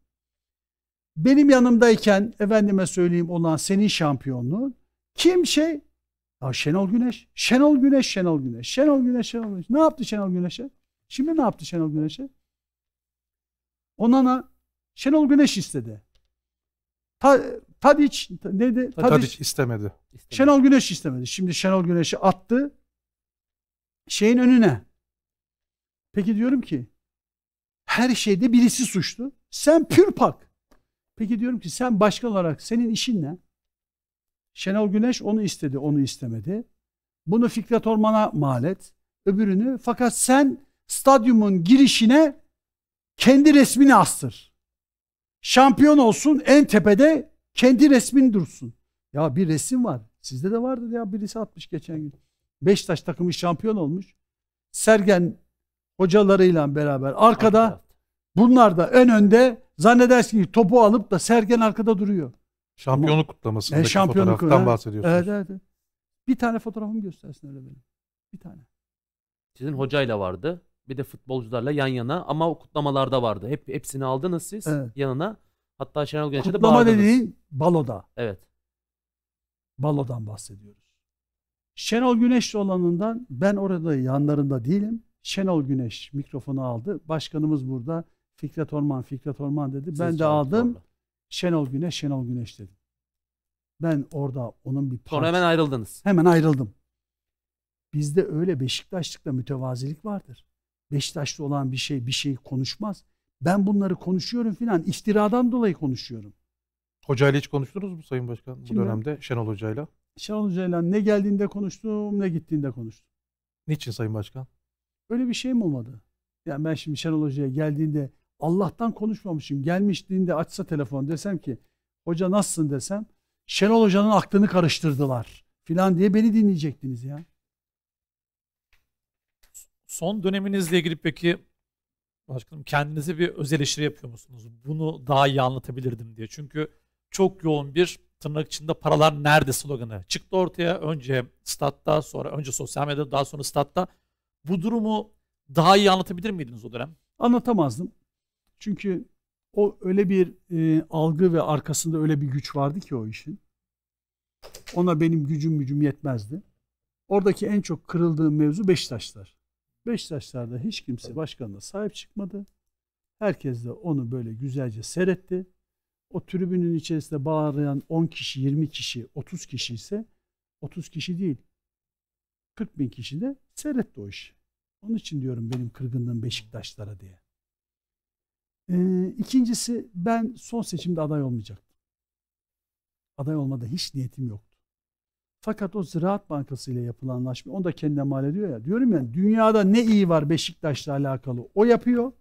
Benim yanımdayken efendime söyleyeyim olan senin şampiyonluğun. Kim şey ya Şenol Güneş, Şenol Güneş, Şenol Güneş, Şenol Güneş, Şenol Güneş. Ne yaptı Şenol Güneş'e? Şimdi ne yaptı Şenol Güneş'e? Onana Şenol Güneş istedi. Ta, Tadiç neydi? Tadiç, Tadiç istemedi. istemedi. Şenol Güneş istemedi. Şimdi Şenol Güneş'i attı şeyin önüne. Peki diyorum ki her şeyde birisi suçlu. Sen pür pak. Peki diyorum ki sen başka olarak senin işin ne? Şenol Güneş onu istedi, onu istemedi. Bunu Fikret Orman'a mal et, öbürünü. Fakat sen stadyumun girişine kendi resmini astır. Şampiyon olsun en tepede kendi resmin dursun. Ya bir resim var. Sizde de vardı ya birisi atmış geçen gün. Beşiktaş takımı şampiyon olmuş. Sergen hocalarıyla beraber arkada bunlar da en önde zannedersin ki topu alıp da Sergen arkada duruyor. Şampiyonluk kutlamasındaki yani e, şampiyonluk fotoğraftan bahsediyorsunuz. Evet, evet, Bir tane fotoğrafımı göstersin öyle benim. Bir tane. Sizin hocayla vardı. Bir de futbolcularla yan yana ama o kutlamalarda vardı. Hep hepsini aldınız siz evet. yanına. Hatta Şenol Güneş'e de bağırdınız. Kutlama dediğin baloda. Evet. Balodan bahsediyoruz. Şenol Güneş'le olanından ben orada yanlarında değilim. Şenol Güneş mikrofonu aldı. Başkanımız burada. Fikret Orman, Fikret Orman dedi. Siz ben de aldım. Orada. Şenol Güneş, Şenol Güneş dedim. Ben orada onun bir parçası. Sonra hemen ayrıldınız. Hemen ayrıldım. Bizde öyle Beşiktaşlıkta mütevazilik vardır. Beşiktaşlı olan bir şey bir şey konuşmaz. Ben bunları konuşuyorum filan iftiradan dolayı konuşuyorum. Hocayla hiç konuştunuz mu Sayın Başkan Kim bu dönemde ben? Şenol Hoca'yla? Şenol Hoca'yla ne geldiğinde konuştum ne gittiğinde konuştum. Niçin Sayın Başkan? Öyle bir şey mi olmadı? Yani ben şimdi Şenol Hoca'ya geldiğinde Allah'tan konuşmamışım. Gelmişliğinde açsa telefon desem ki hoca nasılsın desem Şenol Hoca'nın aklını karıştırdılar filan diye beni dinleyecektiniz ya. Son döneminizle ilgili peki başkanım kendinize bir öz eleştiri yapıyor musunuz? Bunu daha iyi anlatabilirdim diye. Çünkü çok yoğun bir tırnak içinde paralar nerede sloganı çıktı ortaya. Önce statta sonra önce sosyal medyada daha sonra statta. Bu durumu daha iyi anlatabilir miydiniz o dönem? Anlatamazdım. Çünkü o öyle bir e, algı ve arkasında öyle bir güç vardı ki o işin. Ona benim gücüm gücüm yetmezdi. Oradaki en çok kırıldığım mevzu Beşiktaşlar. Beşiktaşlarda hiç kimse başkanına sahip çıkmadı. Herkes de onu böyle güzelce seyretti. O tribünün içerisinde bağırayan 10 kişi, 20 kişi, 30 kişi ise 30 kişi değil. 40 bin kişi de seyretti o işi. Onun için diyorum benim kırgınlığım Beşiktaşlara diye. Ee, ikincisi ben son seçimde aday olmayacaktım. Aday olmada hiç niyetim yoktu. Fakat o Ziraat Bankası ile yapılan anlaşma, onu da kendine mal ediyor ya. Diyorum ya dünyada ne iyi var Beşiktaş'la alakalı o yapıyor.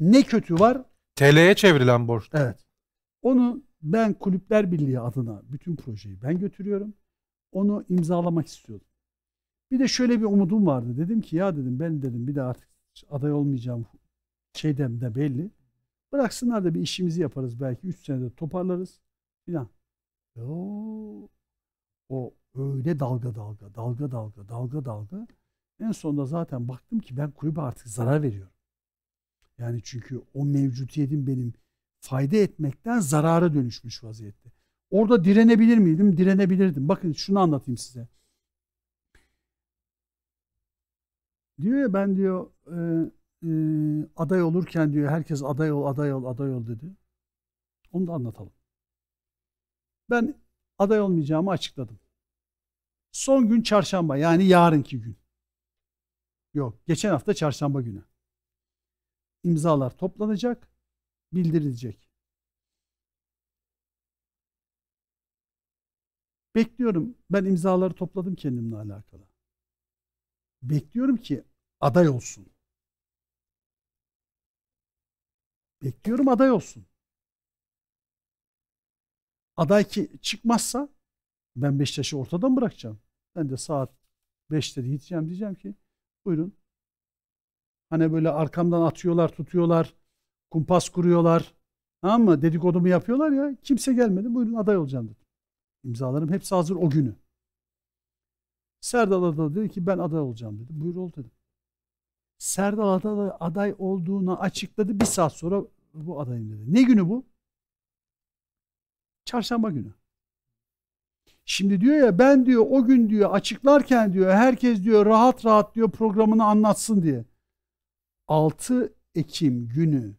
Ne kötü var. TL'ye çevrilen borç. Evet. Onu ben Kulüpler Birliği adına bütün projeyi ben götürüyorum. Onu imzalamak istiyordum. Bir de şöyle bir umudum vardı. Dedim ki ya dedim ben dedim bir de artık aday olmayacağım şeyden de belli. Bıraksınlar da bir işimizi yaparız belki. Üç senede toparlarız filan. O, öyle dalga dalga, dalga dalga, dalga dalga. En sonunda zaten baktım ki ben kulübe artık zarar veriyorum. Yani çünkü o mevcutiyetim benim fayda etmekten zarara dönüşmüş vaziyette. Orada direnebilir miydim? Direnebilirdim. Bakın şunu anlatayım size. Diyor ya ben diyor aday olurken diyor herkes aday ol, aday ol, aday ol dedi. Onu da anlatalım. Ben aday olmayacağımı açıkladım. Son gün çarşamba yani yarınki gün. Yok geçen hafta çarşamba günü. İmzalar toplanacak, bildirilecek. Bekliyorum. Ben imzaları topladım kendimle alakalı. Bekliyorum ki aday olsun. Bekliyorum aday olsun. Aday ki çıkmazsa ben Beşiktaş'ı ortadan bırakacağım. Ben de saat 5'te de gideceğim diyeceğim ki buyurun. Hani böyle arkamdan atıyorlar, tutuyorlar, kumpas kuruyorlar. Tamam mı? Dedikodumu yapıyorlar ya. Kimse gelmedi. Buyurun aday olacağım dedim. İmzalarım hepsi hazır o günü. Serdal da dedi ki ben aday olacağım dedi. Buyur ol dedim. Serdal Adalı aday olduğunu açıkladı. Bir saat sonra bu adayım dedi. Ne günü bu? Çarşamba günü. Şimdi diyor ya ben diyor o gün diyor açıklarken diyor herkes diyor rahat rahat diyor programını anlatsın diye. 6 Ekim günü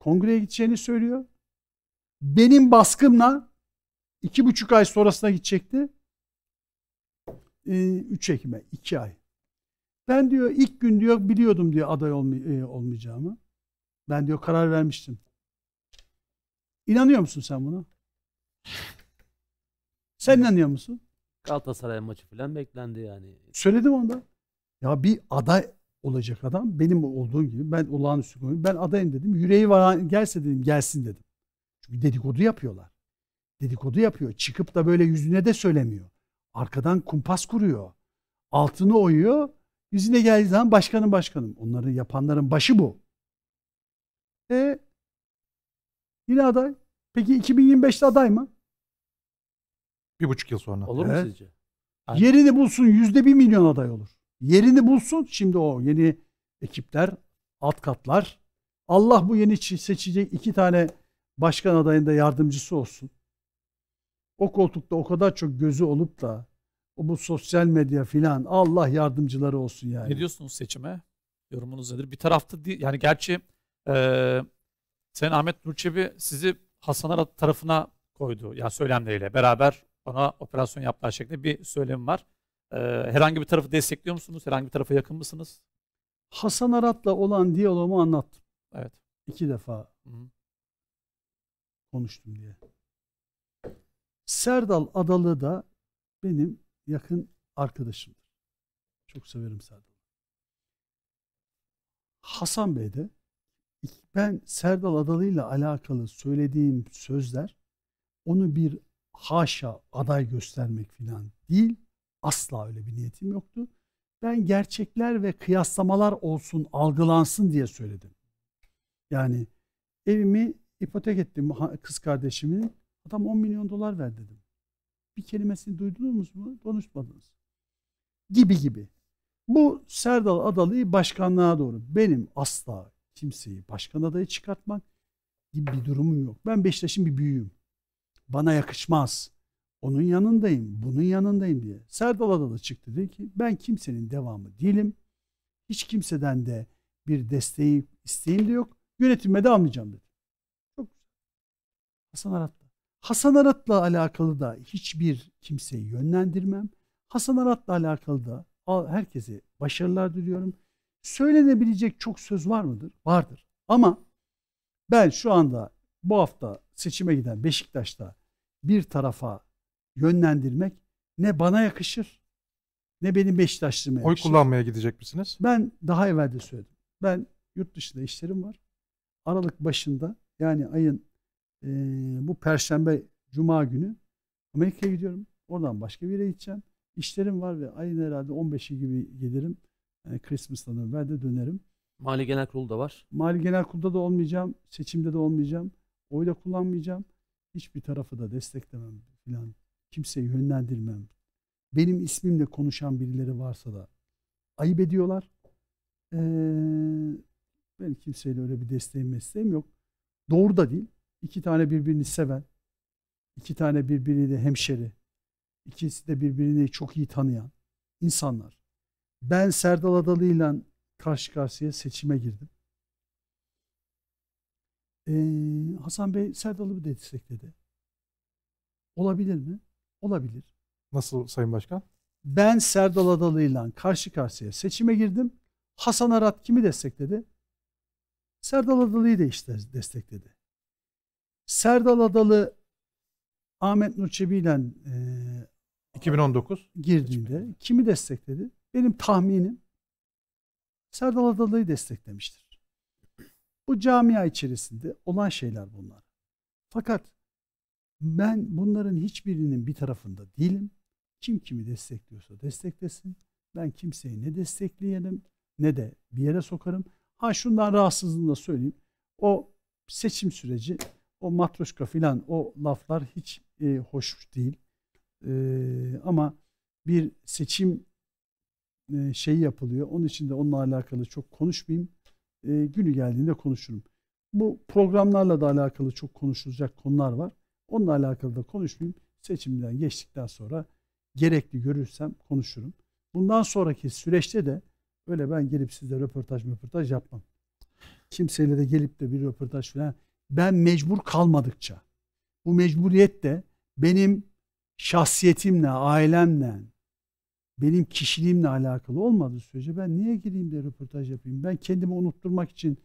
kongreye gideceğini söylüyor. Benim baskımla iki buçuk ay sonrasına gidecekti. 3 ee, Ekim'e 2 ay. Ben diyor ilk gün diyor biliyordum diyor aday olmay- e, olmayacağımı. Ben diyor karar vermiştim. İnanıyor musun sen buna? Sen inanıyor musun? Galatasaray maçı falan beklendi yani. Söyledim onda. Ya bir aday olacak adam benim olduğum gibi ben olağanüstü konuyum. Ben adayım dedim. Yüreği var gelse dedim gelsin dedim. Çünkü dedikodu yapıyorlar. Dedikodu yapıyor. Çıkıp da böyle yüzüne de söylemiyor. Arkadan kumpas kuruyor. Altını oyuyor. Yüzüne geldiği zaman başkanım başkanım. Onları yapanların başı bu. E yine aday. Peki 2025'te aday mı? Bir buçuk yıl sonra. Olur evet. mu sizce? Aynen. Yerini bulsun yüzde bir milyon aday olur. Yerini bulsun şimdi o yeni ekipler, alt katlar. Allah bu yeni seçecek iki tane başkan adayında yardımcısı olsun o koltukta o kadar çok gözü olup da o bu sosyal medya filan Allah yardımcıları olsun yani. Ne diyorsunuz seçime? Yorumunuz nedir? Bir tarafta yani gerçi e, Sayın Ahmet Nurçebi sizi Hasan Arat tarafına koydu. Yani söylemleriyle beraber ona operasyon yaptılar şeklinde bir söylemi var. E, herhangi bir tarafı destekliyor musunuz? Herhangi bir tarafa yakın mısınız? Hasan Arat'la olan diyalogumu anlattım. Evet. İki defa Hı -hı. konuştum diye. Serdal Adalı da benim yakın arkadaşımdır. Çok severim Serdalı. Hasan Bey de ben Serdal Adalı ile alakalı söylediğim sözler onu bir haşa aday göstermek falan değil. Asla öyle bir niyetim yoktu. Ben gerçekler ve kıyaslamalar olsun, algılansın diye söyledim. Yani evimi ipotek ettim kız kardeşimin Adam 10 milyon dolar ver dedim. Bir kelimesini duydunuz mu? Konuşmadınız. Gibi gibi. Bu Serdal Adalı'yı başkanlığa doğru. Benim asla kimseyi başkan adayı çıkartmak gibi bir durumum yok. Ben Beşiktaş'ın bir büyüğüm. Bana yakışmaz. Onun yanındayım, bunun yanındayım diye. Serdal Adalı çıktı dedi ki ben kimsenin devamı değilim. Hiç kimseden de bir desteği isteğim de yok. Yönetime de almayacağım dedi. Çok güzel. Hasan Arat Hasan Arat'la alakalı da hiçbir kimseyi yönlendirmem. Hasan Arat'la alakalı da herkese başarılar diliyorum. Söylenebilecek çok söz var mıdır? Vardır. Ama ben şu anda bu hafta seçime giden Beşiktaş'ta bir tarafa yönlendirmek ne bana yakışır ne benim Beşiktaşlığıma yakışır. Oy kullanmaya gidecek misiniz? Ben daha evvel de söyledim. Ben yurt dışında işlerim var. Aralık başında yani ayın e, bu perşembe cuma günü Amerika'ya gidiyorum. Oradan başka bir yere gideceğim. İşlerim var ve ayın herhalde 15'i gibi gelirim. Yani ee, Christmas'tan evvel de dönerim. Mali Genel Kurulu da var. Mali Genel Kurulu'da da olmayacağım. Seçimde de olmayacağım. Oy da kullanmayacağım. Hiçbir tarafı da desteklemem filan. Kimseyi yönlendirmem. Benim ismimle konuşan birileri varsa da ayıp ediyorlar. Ee, ben kimseyle öyle bir desteğim mesleğim yok. Doğru da değil iki tane birbirini seven, iki tane birbiriyle hemşeri, ikisi de birbirini çok iyi tanıyan insanlar. Ben Serdal Adalı ile karşı karşıya seçime girdim. Ee, Hasan Bey Serdal'ı mı destekledi. Olabilir mi? Olabilir. Nasıl Sayın Başkan? Ben Serdal Adalı ile karşı karşıya seçime girdim. Hasan Arat kimi destekledi? Serdal Adalı'yı da işte destekledi. Serdal Adalı Ahmet Nur Çebi ile e, 2019 girdiğinde kimi destekledi? Benim tahminim Serdal Adalı'yı desteklemiştir. Bu camia içerisinde olan şeyler bunlar. Fakat ben bunların hiçbirinin bir tarafında değilim. Kim kimi destekliyorsa desteklesin. Ben kimseyi ne destekleyelim ne de bir yere sokarım. Ha şundan rahatsızlığını da söyleyeyim. O seçim süreci o matroşka filan o laflar hiç e, hoş değil. E, ama bir seçim e, şeyi yapılıyor. Onun için de onunla alakalı çok konuşmayayım. E, günü geldiğinde konuşurum. Bu programlarla da alakalı çok konuşulacak konular var. Onunla alakalı da konuşmayayım. Seçimden geçtikten sonra gerekli görürsem konuşurum. Bundan sonraki süreçte de öyle ben gelip sizle röportaj röportaj yapmam. Kimseyle de gelip de bir röportaj falan ben mecbur kalmadıkça bu mecburiyet de benim şahsiyetimle, ailemle, benim kişiliğimle alakalı olmadığı sürece ben niye gireyim de röportaj yapayım? Ben kendimi unutturmak için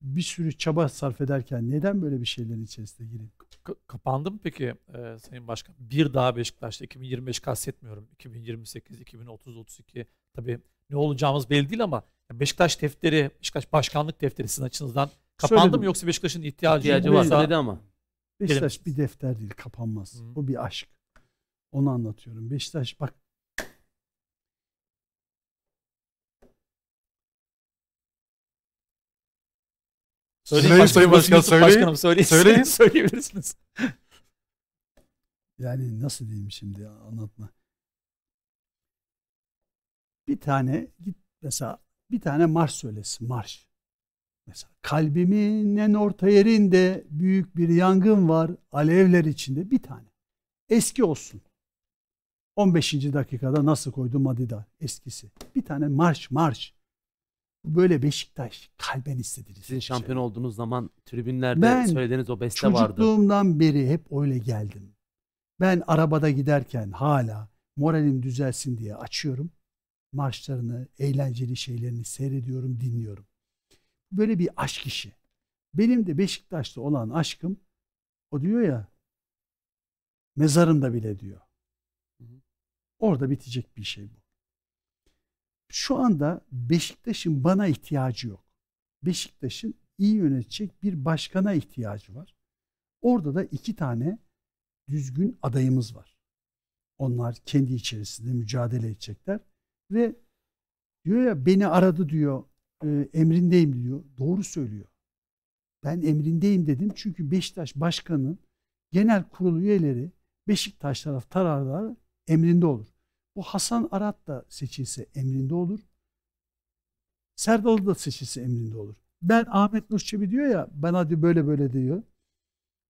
bir sürü çaba sarf ederken neden böyle bir şeylerin içerisine gireyim? K- kapandı mı peki e, Sayın Başkan? Bir daha Beşiktaş'ta 2025 kastetmiyorum. 2028, 2030, 32 tabii ne olacağımız belli değil ama Beşiktaş defteri, Beşiktaş başkanlık defteri sizin açınızdan Kapandı Söyledim. mı yoksa Beşiktaş'ın ihtiyacı, ihtiyacı var varsa... dedi ama. Beşiktaş bir defter değil kapanmaz. Hı. Bu bir aşk. Onu anlatıyorum. Beşiktaş bak Söyleyin, söyleyin Sayın Başkan söyleyin. Başkanım Söyleyin. [laughs] Söyleyebilirsiniz. Yani nasıl diyeyim şimdi anlatma. Bir tane git mesela bir tane marş söylesin marş. Mesela kalbimin en orta yerinde büyük bir yangın var. Alevler içinde bir tane. Eski olsun. 15. dakikada nasıl koydu Madida eskisi. Bir tane marş marş. Böyle Beşiktaş kalben hissedildi. Sizin şey. şampiyon olduğunuz zaman tribünlerde ben söylediğiniz o beste çocukluğumdan vardı. çocukluğumdan beri hep öyle geldim. Ben arabada giderken hala moralim düzelsin diye açıyorum. Marşlarını, eğlenceli şeylerini seyrediyorum, dinliyorum böyle bir aşk işi. Benim de Beşiktaş'ta olan aşkım o diyor ya mezarımda bile diyor. Orada bitecek bir şey bu. Şu anda Beşiktaş'ın bana ihtiyacı yok. Beşiktaş'ın iyi yönetecek bir başkana ihtiyacı var. Orada da iki tane düzgün adayımız var. Onlar kendi içerisinde mücadele edecekler ve diyor ya beni aradı diyor e, emrindeyim diyor. Doğru söylüyor. Ben emrindeyim dedim çünkü Beşiktaş Başkanı'nın genel kurul üyeleri Beşiktaş taraf tararlar emrinde olur. Bu Hasan Arat da seçilse emrinde olur. Serdal da seçilse emrinde olur. Ben Ahmet Nurçevi diyor ya ben hadi böyle böyle diyor.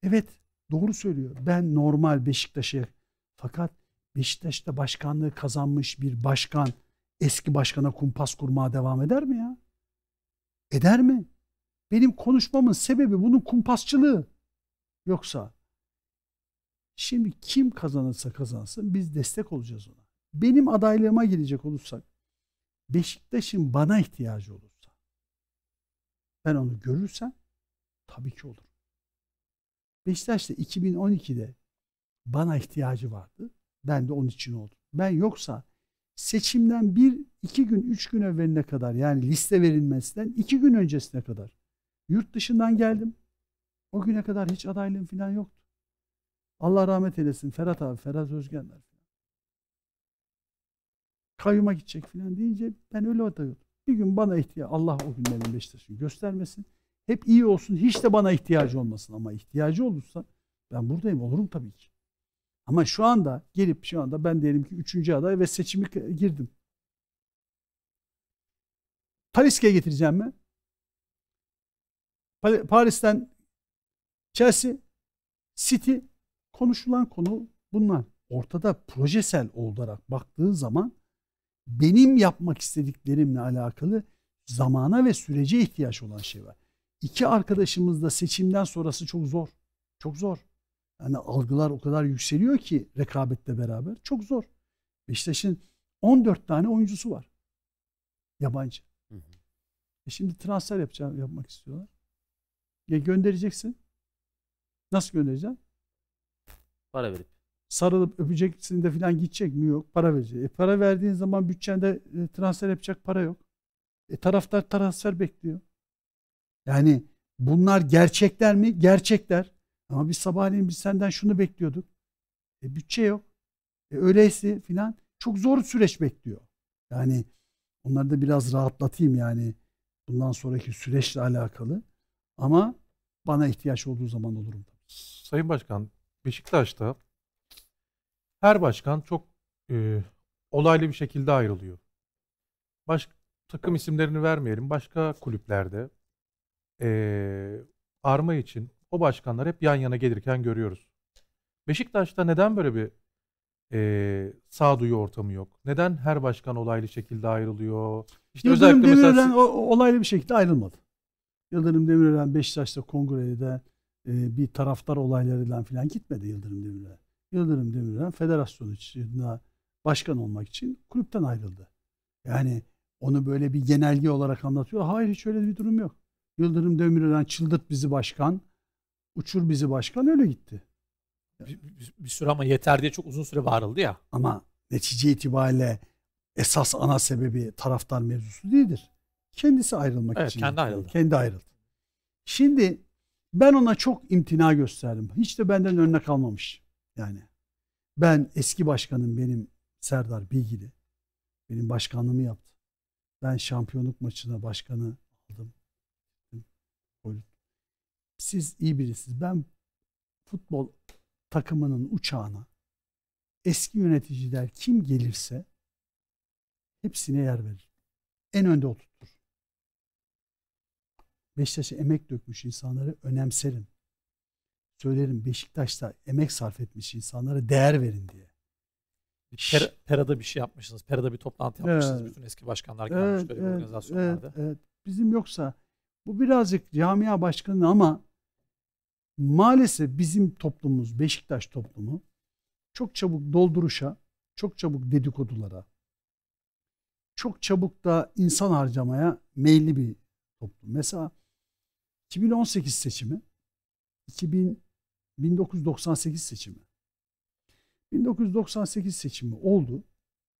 Evet doğru söylüyor. Ben normal Beşiktaş'a fakat Beşiktaş'ta başkanlığı kazanmış bir başkan eski başkana kumpas kurmaya devam eder mi ya? Eder mi? Benim konuşmamın sebebi bunun kumpasçılığı. Yoksa şimdi kim kazanırsa kazansın biz destek olacağız ona. Benim adaylığıma gelecek olursak Beşiktaş'ın bana ihtiyacı olursa ben onu görürsem tabii ki olur. Beşiktaş da 2012'de bana ihtiyacı vardı. Ben de onun için oldum. Ben yoksa seçimden bir, iki gün, üç gün evveline kadar yani liste verilmesinden iki gün öncesine kadar yurt dışından geldim. O güne kadar hiç adaylığım falan yoktu. Allah rahmet eylesin Ferhat abi, Ferhat Özgenler falan. Kayyuma gidecek falan deyince ben öyle atıyordum. Bir gün bana ihtiyaç, Allah o günlerin Beşiktaş'ını göstermesin. Hep iyi olsun, hiç de bana ihtiyacı olmasın ama ihtiyacı olursa ben buradayım, olurum tabii ki. Ama şu anda gelip şu anda ben diyelim ki üçüncü aday ve seçimi girdim. Paris'e getireceğim mi? Paris'ten Chelsea, City konuşulan konu bunlar. Ortada projesel olarak baktığın zaman benim yapmak istediklerimle alakalı zamana ve sürece ihtiyaç olan şey var. İki arkadaşımız da seçimden sonrası çok zor. Çok zor. Yani algılar o kadar yükseliyor ki rekabetle beraber. Çok zor. Beşiktaş'ın 14 tane oyuncusu var. Yabancı. E şimdi transfer yapacağım, yapmak istiyorlar. Ya göndereceksin. Nasıl göndereceksin? Para verip. Sarılıp öpeceksin de filan gidecek mi? Yok. Para verecek. E para verdiğin zaman bütçende e, transfer yapacak para yok. E taraftar transfer bekliyor. Yani bunlar gerçekler mi? Gerçekler. Ama biz sabahleyin biz senden şunu bekliyorduk. E, bütçe yok. E, öyleyse filan çok zor süreç bekliyor. Yani onları da biraz rahatlatayım yani bundan sonraki süreçle alakalı. Ama bana ihtiyaç olduğu zaman olurum. Sayın Başkan, Beşiktaş'ta her başkan çok e, olaylı bir şekilde ayrılıyor. Baş, takım isimlerini vermeyelim. Başka kulüplerde e, arma için o başkanlar hep yan yana gelirken görüyoruz. Beşiktaş'ta neden böyle bir e, sağduyu ortamı yok? Neden her başkan olaylı şekilde ayrılıyor? İşte Yıldırım Demirören mesela... olaylı bir şekilde ayrılmadı. Yıldırım Demirören Beşiktaş'ta kongrede e, bir taraftar olaylarıyla falan gitmedi Yıldırım Demirören. Yıldırım Demirören federasyon içinde başkan olmak için kulüpten ayrıldı. Yani onu böyle bir genelge olarak anlatıyor. Hayır hiç öyle bir durum yok. Yıldırım Demirören çıldırt bizi başkan. Uçur bizi başkan öyle gitti. Bir, bir, bir süre ama yeter diye çok uzun süre bağırıldı ya. Ama netice itibariyle esas ana sebebi taraftar mevzusu değildir. Kendisi ayrılmak evet, için. kendi ayrıldı. Kendi ayrıldı. Şimdi ben ona çok imtina gösterdim. Hiç de benden önüne kalmamış. Yani ben eski başkanım benim Serdar Bilgili. Benim başkanlığımı yaptı. Ben şampiyonluk maçına başkanı aldım. Koydum siz iyi birisiniz. Ben futbol takımının uçağına eski yöneticiler kim gelirse hepsine yer verir. En önde oturtur. Beşiktaş'a emek dökmüş insanları önemserim. Söylerim Beşiktaş'ta emek sarf etmiş insanlara değer verin diye. Per, Pera'da bir şey yapmışsınız. Pera'da bir toplantı yapmışsınız. Evet. Bütün eski başkanlar gelmiş evet, böyle evet, organizasyonlarda. Evet, evet. Bizim yoksa bu birazcık camia başkanı ama maalesef bizim toplumumuz, Beşiktaş toplumu çok çabuk dolduruşa, çok çabuk dedikodulara, çok çabuk da insan harcamaya meyilli bir toplum. Mesela 2018 seçimi, 2000, 1998 seçimi. 1998 seçimi oldu.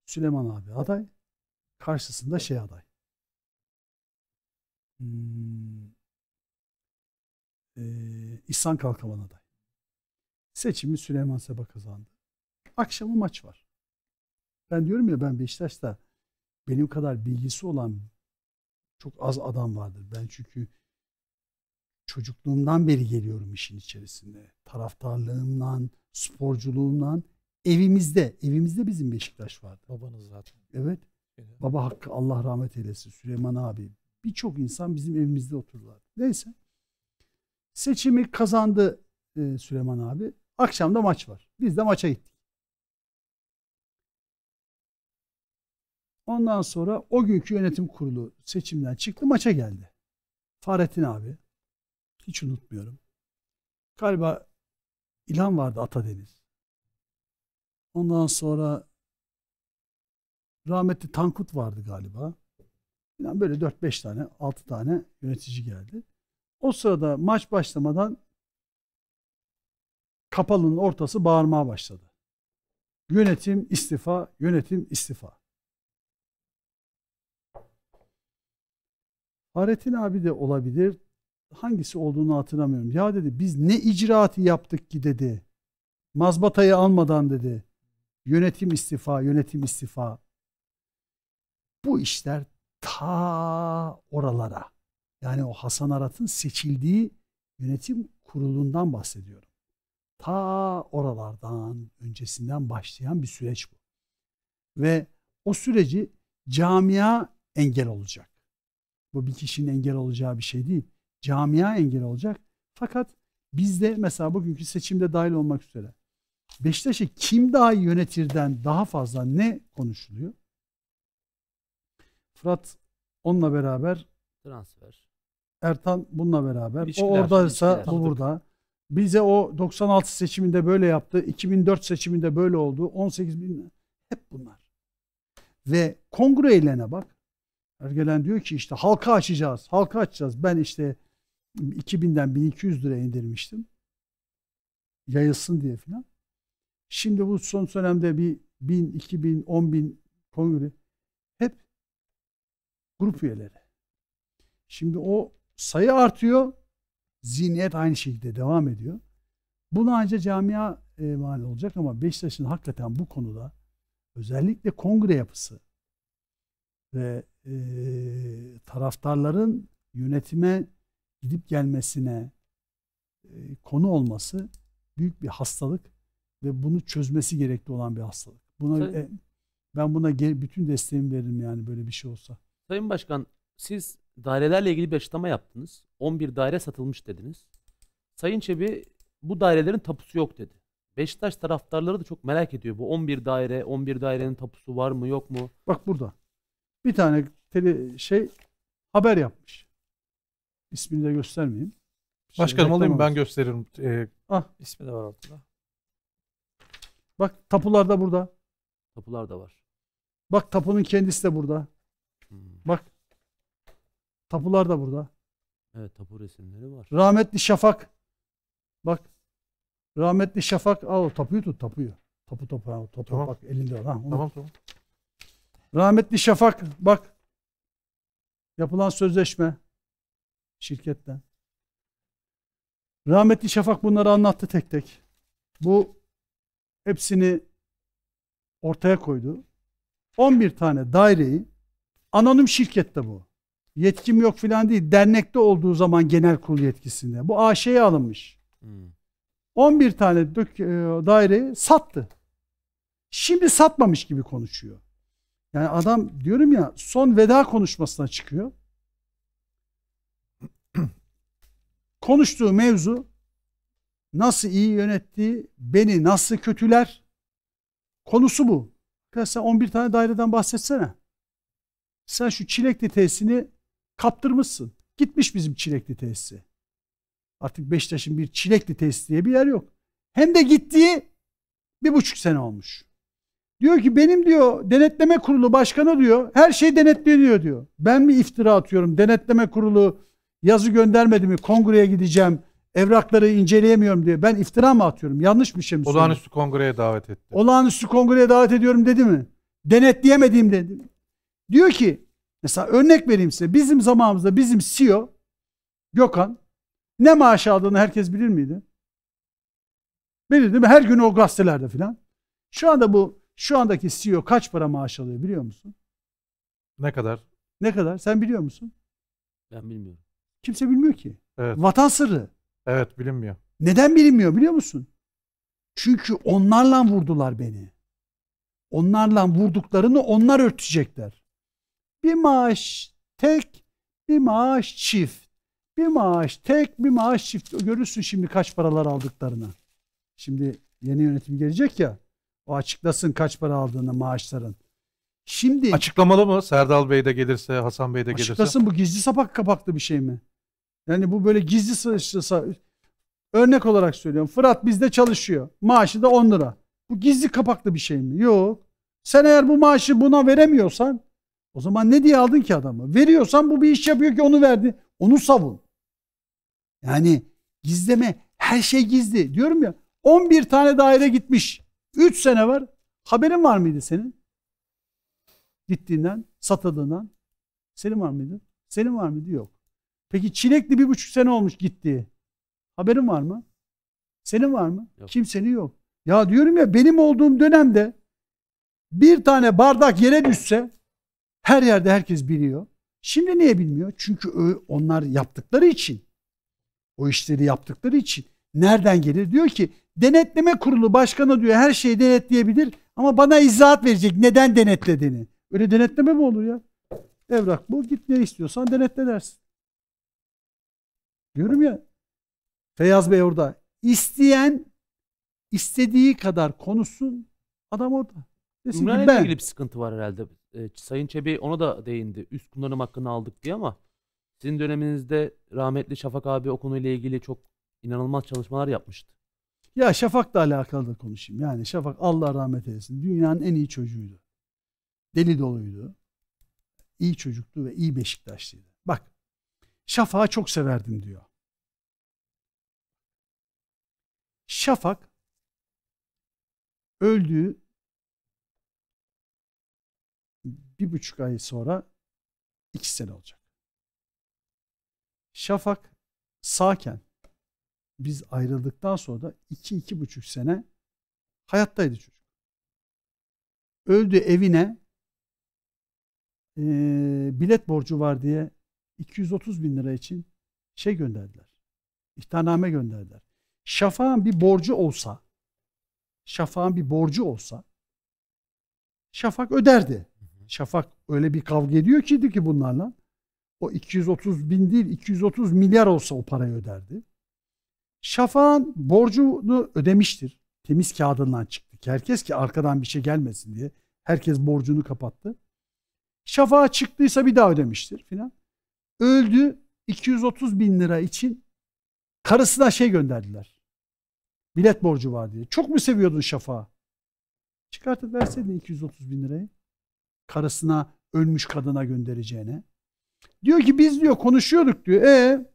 Süleyman abi aday, karşısında şey aday hmm, e, İhsan Kalkavan aday. Seçimi Süleyman Seba kazandı. Akşamı maç var. Ben diyorum ya ben Beşiktaş'ta benim kadar bilgisi olan çok az adam vardır. Ben çünkü çocukluğumdan beri geliyorum işin içerisinde. Taraftarlığımdan, sporculuğumdan evimizde, evimizde bizim Beşiktaş vardı. Babanız zaten. evet. Baba Hakkı Allah rahmet eylesin Süleyman abi birçok insan bizim evimizde otururlar. Neyse. Seçimi kazandı e, Süleyman abi. Akşam da maç var. Biz de maça gittik. Ondan sonra o günkü yönetim kurulu seçimden çıktı maça geldi. Fahrettin abi. Hiç unutmuyorum. Galiba ilan vardı Atadeniz. Ondan sonra rahmetli Tankut vardı galiba. Yani böyle 4-5 tane, 6 tane yönetici geldi. O sırada maç başlamadan kapalının ortası bağırmaya başladı. Yönetim istifa, yönetim istifa. Fahrettin abi de olabilir. Hangisi olduğunu hatırlamıyorum. Ya dedi biz ne icraatı yaptık ki dedi. Mazbatayı almadan dedi. Yönetim istifa, yönetim istifa. Bu işler ta oralara yani o Hasan Arat'ın seçildiği yönetim kurulundan bahsediyorum. Ta oralardan öncesinden başlayan bir süreç bu. Ve o süreci camia engel olacak. Bu bir kişinin engel olacağı bir şey değil. Camia engel olacak. Fakat bizde mesela bugünkü seçimde dahil olmak üzere Beşiktaş'ı kim daha iyi yönetirden daha fazla ne konuşuluyor? Fırat onunla beraber transfer. Ertan bununla beraber. İlişkiler, o oradaysa ilişkiler. bu burada. Bize o 96 seçiminde böyle yaptı. 2004 seçiminde böyle oldu. 18 bin hep bunlar. Ve kongre eylene bak. Ergelen diyor ki işte halka açacağız. Halka açacağız. Ben işte 2000'den 1200 lira indirmiştim. Yayılsın diye filan. Şimdi bu son dönemde bir 1000, 2000, 10 bin kongre Grup üyeleri. Şimdi o sayı artıyor. Zihniyet aynı şekilde devam ediyor. Buna ancak camia e, mani olacak ama Beşiktaş'ın hakikaten bu konuda özellikle kongre yapısı ve e, taraftarların yönetime gidip gelmesine e, konu olması büyük bir hastalık ve bunu çözmesi gerekli olan bir hastalık. Buna e, ben buna bütün desteğimi veririm yani böyle bir şey olsa. Sayın Başkan siz dairelerle ilgili bir açıklama yaptınız. 11 daire satılmış dediniz. Sayın Çebi bu dairelerin tapusu yok dedi. Beşiktaş taraftarları da çok merak ediyor. Bu 11 daire, 11 dairenin tapusu var mı yok mu? Bak burada. Bir tane tele şey haber yapmış. İsmini de göstermeyeyim. Şey Başkanım alayım ben gösteririm. Ee, ah. ismi de var altında. Bak tapular da burada. Tapular da var. Bak tapunun kendisi de burada. Bak. Tapular da burada. Evet tapu resimleri var. Rahmetli Şafak. Bak. Rahmetli Şafak. Al tapuyu tut tapuyu. Tapu tapu. Tapu, tapu tamam. bak elinde. Ha, Tamam tamam. Rahmetli Şafak bak. Yapılan sözleşme şirketten. Rahmetli Şafak bunları anlattı tek tek. Bu hepsini ortaya koydu. 11 tane daireyi Anonim şirkette bu. Yetkim yok filan değil. Dernekte olduğu zaman genel kul yetkisinde. Bu AŞ'ye alınmış. Hmm. 11 tane dök, e, daireyi sattı. Şimdi satmamış gibi konuşuyor. Yani adam diyorum ya son veda konuşmasına çıkıyor. [clears throat] Konuştuğu mevzu nasıl iyi yönetti, beni nasıl kötüler konusu bu. Arkadaşlar 11 tane daireden bahsetsene. Sen şu çilekli tesisini kaptırmışsın. Gitmiş bizim çilekli tesisi. Artık Beşiktaş'ın bir çilekli tesis diye bir yer yok. Hem de gittiği bir buçuk sene olmuş. Diyor ki benim diyor denetleme kurulu başkanı diyor her şey denetleniyor diyor. Ben mi iftira atıyorum denetleme kurulu yazı göndermedi mi kongreye gideceğim evrakları inceleyemiyorum diye ben iftira mı atıyorum yanlış bir şey mi? Olağanüstü kongreye davet etti. Olağanüstü kongreye davet ediyorum dedi mi? Denetleyemediğim dedi. Diyor ki mesela örnek vereyim size. Bizim zamanımızda bizim CEO Gökhan ne maaş aldığını herkes bilir miydi? Bilir değil mi? Her gün o gazetelerde filan. Şu anda bu şu andaki CEO kaç para maaş alıyor biliyor musun? Ne kadar? Ne kadar? Sen biliyor musun? Ben bilmiyorum. Kimse bilmiyor ki. Evet. Vatan sırrı. Evet bilinmiyor. Neden bilinmiyor biliyor musun? Çünkü onlarla vurdular beni. Onlarla vurduklarını onlar örtecekler. Bir maaş tek, bir maaş çift. Bir maaş tek, bir maaş çift. Görürsün şimdi kaç paralar aldıklarını. Şimdi yeni yönetim gelecek ya. O açıklasın kaç para aldığını maaşların. Şimdi açıklamalı mı? Serdal Bey de gelirse, Hasan Bey de gelirse. Açıklasın bu gizli sapak kapaklı bir şey mi? Yani bu böyle gizli sırıştırsa örnek olarak söylüyorum. Fırat bizde çalışıyor. Maaşı da 10 lira. Bu gizli kapaklı bir şey mi? Yok. Sen eğer bu maaşı buna veremiyorsan o zaman ne diye aldın ki adamı? Veriyorsan bu bir iş yapıyor ki onu verdi. Onu savun. Yani gizleme. Her şey gizli. Diyorum ya 11 tane daire gitmiş. 3 sene var. Haberin var mıydı senin? Gittiğinden, satıldığından. Senin var mıydı? Senin var mıydı? Yok. Peki Çilekli bir buçuk sene olmuş gittiği. Haberin var mı? Senin var mı? Yok. Kimsenin yok. Ya diyorum ya benim olduğum dönemde bir tane bardak yere düşse her yerde herkes biliyor. Şimdi niye bilmiyor? Çünkü onlar yaptıkları için, o işleri yaptıkları için nereden gelir? Diyor ki denetleme kurulu başkanı diyor her şeyi denetleyebilir ama bana izahat verecek neden denetlediğini. Öyle denetleme mi olur ya? Evrak bu git ne istiyorsan denetle dersin. Diyorum ya Feyyaz Bey orada isteyen istediği kadar konuşsun adam orada. Desin Ümraniye'de ben... ilgili bir sıkıntı var herhalde. Sayın Çebi ona da değindi. Üst kullanım hakkını aldık diye ama sizin döneminizde rahmetli Şafak abi o konuyla ilgili çok inanılmaz çalışmalar yapmıştı. Ya Şafak'la alakalı da konuşayım. Yani Şafak Allah rahmet eylesin. Dünyanın en iyi çocuğuydu. Deli doluydu. İyi çocuktu ve iyi Beşiktaşlıydı. Bak Şafak'ı çok severdim diyor. Şafak öldüğü bir buçuk ay sonra iki sene olacak. Şafak sağken biz ayrıldıktan sonra da iki iki buçuk sene hayattaydı çocuk. Öldü evine e, bilet borcu var diye 230 bin lira için şey gönderdiler. İhtarname gönderdiler. Şafak'ın bir borcu olsa Şafak'ın bir borcu olsa Şafak öderdi. Şafak öyle bir kavga ediyor ki ki bunlarla. O 230 bin değil 230 milyar olsa o parayı öderdi. Şafak'ın borcunu ödemiştir. Temiz kağıdından çıktı. Herkes ki arkadan bir şey gelmesin diye. Herkes borcunu kapattı. Şafak'a çıktıysa bir daha ödemiştir filan. Öldü 230 bin lira için karısına şey gönderdiler. Bilet borcu var diye. Çok mu seviyordun Şafak'ı? Çıkartıp verseydin 230 bin lirayı karısına ölmüş kadına göndereceğine. Diyor ki biz diyor konuşuyorduk diyor. E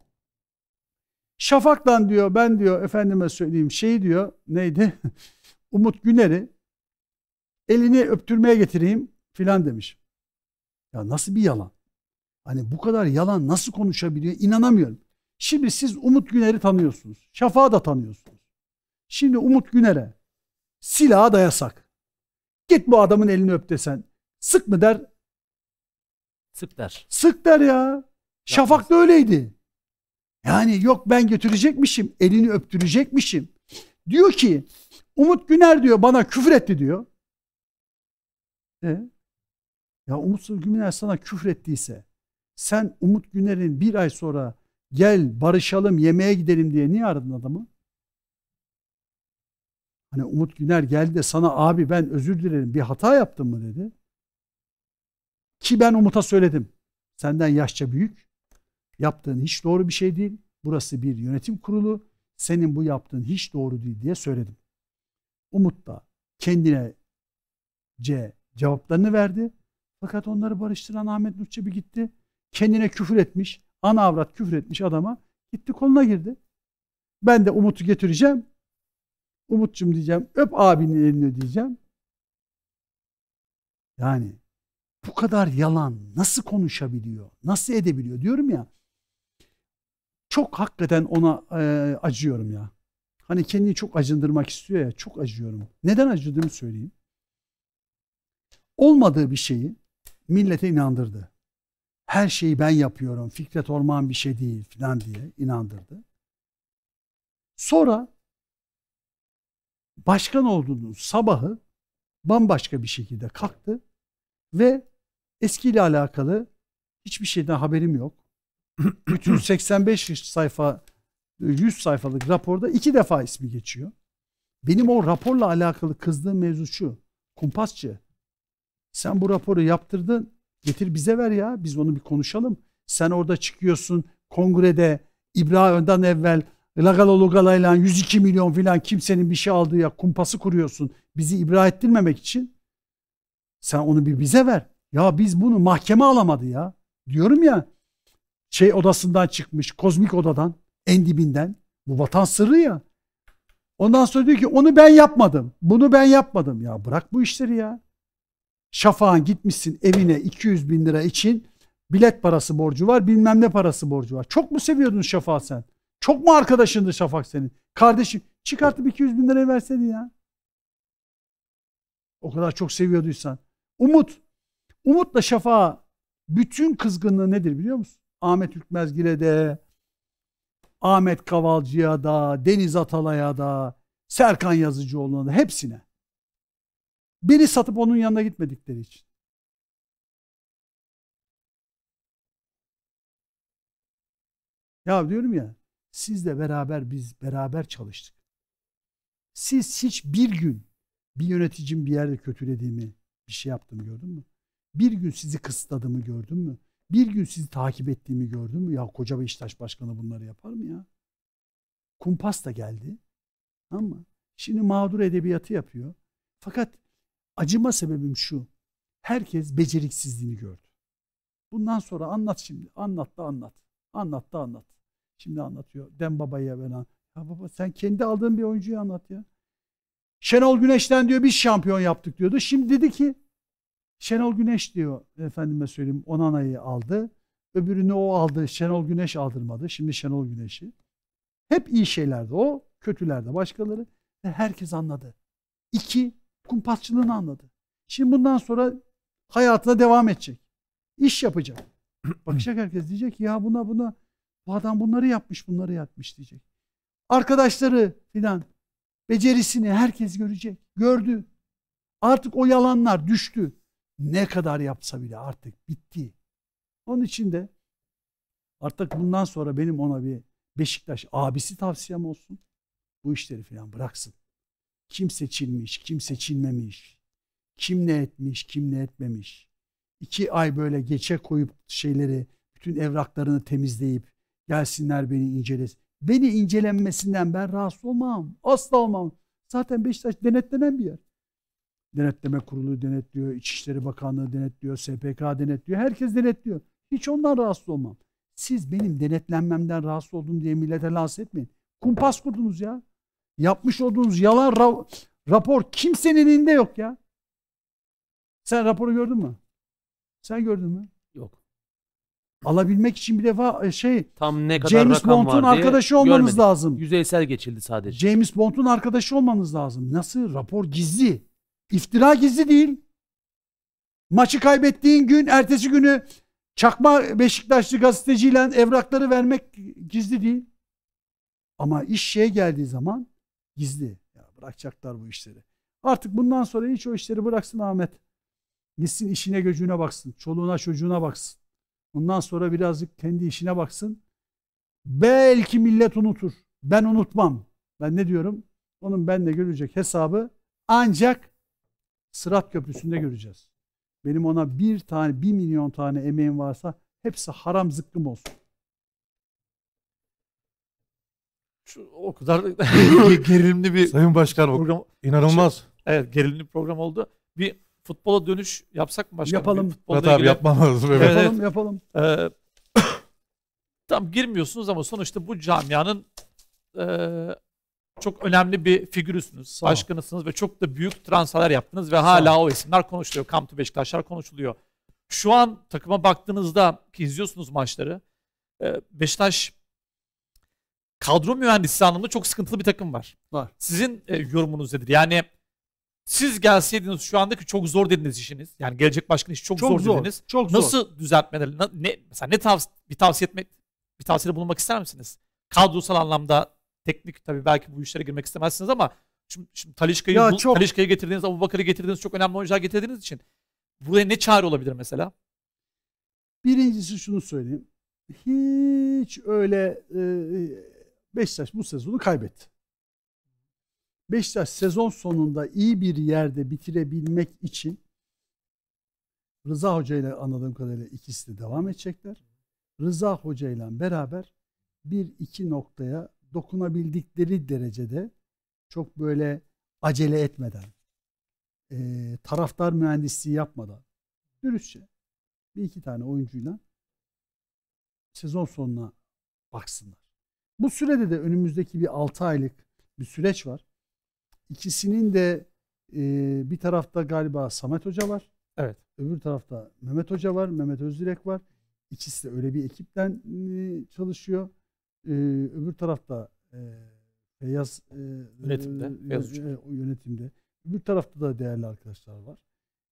Şafak'tan diyor ben diyor efendime söyleyeyim şey diyor neydi? [laughs] Umut Güner'i elini öptürmeye getireyim filan demiş. Ya nasıl bir yalan? Hani bu kadar yalan nasıl konuşabiliyor inanamıyorum. Şimdi siz Umut Güner'i tanıyorsunuz. Şafak'ı da tanıyorsunuz. Şimdi Umut Güner'e silaha dayasak Git bu adamın elini öp desen Sık mı der? Sık der. Sık der ya. Şafak da öyleydi. Yani yok ben götürecekmişim, elini öptürecekmişim. Diyor ki Umut Güner diyor bana küfür etti diyor. E? Ya Umut Güner sana küfür ettiyse sen Umut Güner'in bir ay sonra gel barışalım yemeğe gidelim diye niye aradın adamı? Hani Umut Güner geldi de sana abi ben özür dilerim bir hata yaptım mı dedi. Ki ben Umut'a söyledim. Senden yaşça büyük. Yaptığın hiç doğru bir şey değil. Burası bir yönetim kurulu. Senin bu yaptığın hiç doğru değil diye söyledim. Umut da kendine C cevaplarını verdi. Fakat onları barıştıran Ahmet Nurçebi gitti. Kendine küfür etmiş, ana avrat küfür etmiş adama. Gitti koluna girdi. Ben de Umut'u getireceğim. Umut'cum diyeceğim, öp abinin elini diyeceğim. Yani bu kadar yalan nasıl konuşabiliyor? Nasıl edebiliyor? Diyorum ya çok hakikaten ona e, acıyorum ya. Hani kendini çok acındırmak istiyor ya çok acıyorum. Neden acıdığımı söyleyeyim. Olmadığı bir şeyi millete inandırdı. Her şeyi ben yapıyorum. Fikret Orman bir şey değil falan diye inandırdı. Sonra başkan olduğunuz sabahı bambaşka bir şekilde kalktı ve eskiyle alakalı hiçbir şeyden haberim yok. Bütün [clears throat] 85 sayfa 100 sayfalık raporda iki defa ismi geçiyor. Benim o raporla alakalı kızdığım mevzu şu. Kumpasçı sen bu raporu yaptırdın getir bize ver ya biz onu bir konuşalım. Sen orada çıkıyorsun kongrede İbra önden evvel Lagalo Lugala 102 milyon filan kimsenin bir şey aldığı ya kumpası kuruyorsun. Bizi ibra ettirmemek için. Sen onu bir bize ver. Ya biz bunu mahkeme alamadı ya. Diyorum ya şey odasından çıkmış kozmik odadan en dibinden. Bu vatan sırrı ya. Ondan sonra diyor ki onu ben yapmadım. Bunu ben yapmadım. Ya bırak bu işleri ya. Şafağın gitmişsin evine 200 bin lira için bilet parası borcu var bilmem ne parası borcu var. Çok mu seviyordun Şafak sen? Çok mu arkadaşındı Şafak senin? Kardeşim çıkartıp 200 bin lirayı versene ya. O kadar çok seviyorduysan. Umut. Umutla şafağa bütün kızgınlığı nedir biliyor musun? Ahmet Hükmezgil'e de, Ahmet Kavalcı'ya da, Deniz Atalay'a da, Serkan Yazıcıoğlu'na da hepsine. Beni satıp onun yanına gitmedikleri için. Ya diyorum ya sizle beraber biz beraber çalıştık. Siz hiç bir gün bir yöneticim bir yerde kötülediğimi, bir şey yaptığımı gördün mü? Bir gün sizi kısıtladığımı gördün mü? Bir gün sizi takip ettiğimi gördün mü? Ya koca Beşiktaş başkanı bunları yapar mı ya? Kumpas da geldi. Ama şimdi mağdur edebiyatı yapıyor. Fakat acıma sebebim şu. Herkes beceriksizliğini gördü. Bundan sonra anlat şimdi. Anlat da anlat. Anlat da anlat. Şimdi anlatıyor. Dem babaya ben an. Ya baba sen kendi aldığın bir oyuncuyu anlat ya. Şenol Güneş'ten diyor biz şampiyon yaptık diyordu. Şimdi dedi ki Şenol Güneş diyor efendime söyleyeyim Onana'yı aldı. Öbürünü o aldı. Şenol Güneş aldırmadı. Şimdi Şenol Güneş'i. Hep iyi şeylerdi o, kötülerde başkaları. Ve herkes anladı. İki, kumpasçılığını anladı. Şimdi bundan sonra hayatına devam edecek. İş yapacak. [clears throat] Bakacak herkes diyecek ki ya buna buna bu adam bunları yapmış bunları yapmış diyecek. Arkadaşları filan Becerisini herkes görecek. Gördü. Artık o yalanlar düştü. Ne kadar yapsa bile artık bitti. Onun için de artık bundan sonra benim ona bir Beşiktaş abisi tavsiyem olsun. Bu işleri falan bıraksın. Kim seçilmiş, kim seçilmemiş, kim ne etmiş, kim ne etmemiş. İki ay böyle geçe koyup şeyleri, bütün evraklarını temizleyip gelsinler beni incelesin beni incelenmesinden ben rahatsız olmam. Asla olmam. Zaten Beşiktaş denetlenen bir yer. Denetleme kurulu denetliyor, İçişleri Bakanlığı denetliyor, SPK denetliyor, herkes denetliyor. Hiç ondan rahatsız olmam. Siz benim denetlenmemden rahatsız oldum diye millete lanse etmeyin. Kumpas kurdunuz ya. Yapmış olduğunuz yalan ra rapor kimsenin elinde yok ya. Sen raporu gördün mü? Sen gördün mü? alabilmek için bir defa e, şey tam ne kadar James Bond'un arkadaşı olmanız görmedik. lazım. Yüzeysel geçildi sadece. James Bond'un arkadaşı olmanız lazım. Nasıl? Rapor gizli. İftira gizli değil. Maçı kaybettiğin gün ertesi günü çakma Beşiktaşlı gazeteciyle evrakları vermek gizli değil. Ama iş şeye geldiği zaman gizli. Ya bırakacaklar bu işleri. Artık bundan sonra hiç o işleri bıraksın Ahmet. Gitsin işine gücüne baksın. Çoluğuna çocuğuna baksın. Ondan sonra birazcık kendi işine baksın. Belki millet unutur. Ben unutmam. Ben ne diyorum? Onun benle görecek hesabı ancak Sırat Köprüsü'nde göreceğiz. Benim ona bir tane, bir milyon tane emeğim varsa hepsi haram zıkkım olsun. Şu, o kadar gerilimli bir Sayın Başkan program. inanılmaz. Evet gerilimli program oldu. Bir futbola dönüş yapsak mı başkanım? Yapalım. Murat abi yapmam lazım. Evet. Yapalım yapalım. Ee, [coughs] tam girmiyorsunuz ama sonuçta bu camianın e, çok önemli bir figürüsünüz, tamam. başkanısınız ve çok da büyük transferler yaptınız ve hala tamam. o isimler konuşuluyor. Kamtu Beşiktaşlar konuşuluyor. Şu an takıma baktığınızda ki izliyorsunuz maçları. E, Beşiktaş kadro mühendisi anlamında çok sıkıntılı bir takım var. Var. Sizin e, yorumunuz nedir? Yani siz gelseydiniz şu andaki çok zor dediniz işiniz. Yani gelecek başkan işi çok, çok zor, zor dediniz. Çok Nasıl zor. düzeltmeleri? ne, mesela ne tavsiye, bir tavsiye etmek, bir tavsiyede bulunmak ister misiniz? Kadrosal anlamda teknik tabii belki bu işlere girmek istemezsiniz ama şimdi, şimdi Talişka'yı çok... Talişka'yı getirdiğiniz, Abu Bakır'ı getirdiğiniz çok önemli oyuncular getirdiğiniz için buraya ne çare olabilir mesela? Birincisi şunu söyleyeyim. Hiç öyle e, Beşiktaş bu sezonu kaybetti. Beşiktaş sezon sonunda iyi bir yerde bitirebilmek için Rıza Hoca ile anladığım kadarıyla ikisi de devam edecekler. Rıza Hoca ile beraber bir iki noktaya dokunabildikleri derecede çok böyle acele etmeden, e, taraftar mühendisliği yapmadan, dürüstçe bir iki tane oyuncuyla sezon sonuna baksınlar. Bu sürede de önümüzdeki bir altı aylık bir süreç var. İkisinin de e, bir tarafta galiba Samet Hoca var. Evet. Öbür tarafta Mehmet Hoca var, Mehmet Özdirek var. İkisi de öyle bir ekipten e, çalışıyor. E, öbür tarafta e, Feyyaz e, yönetimde, e, Feyyaz e, yönetimde. Öbür tarafta da değerli arkadaşlar var.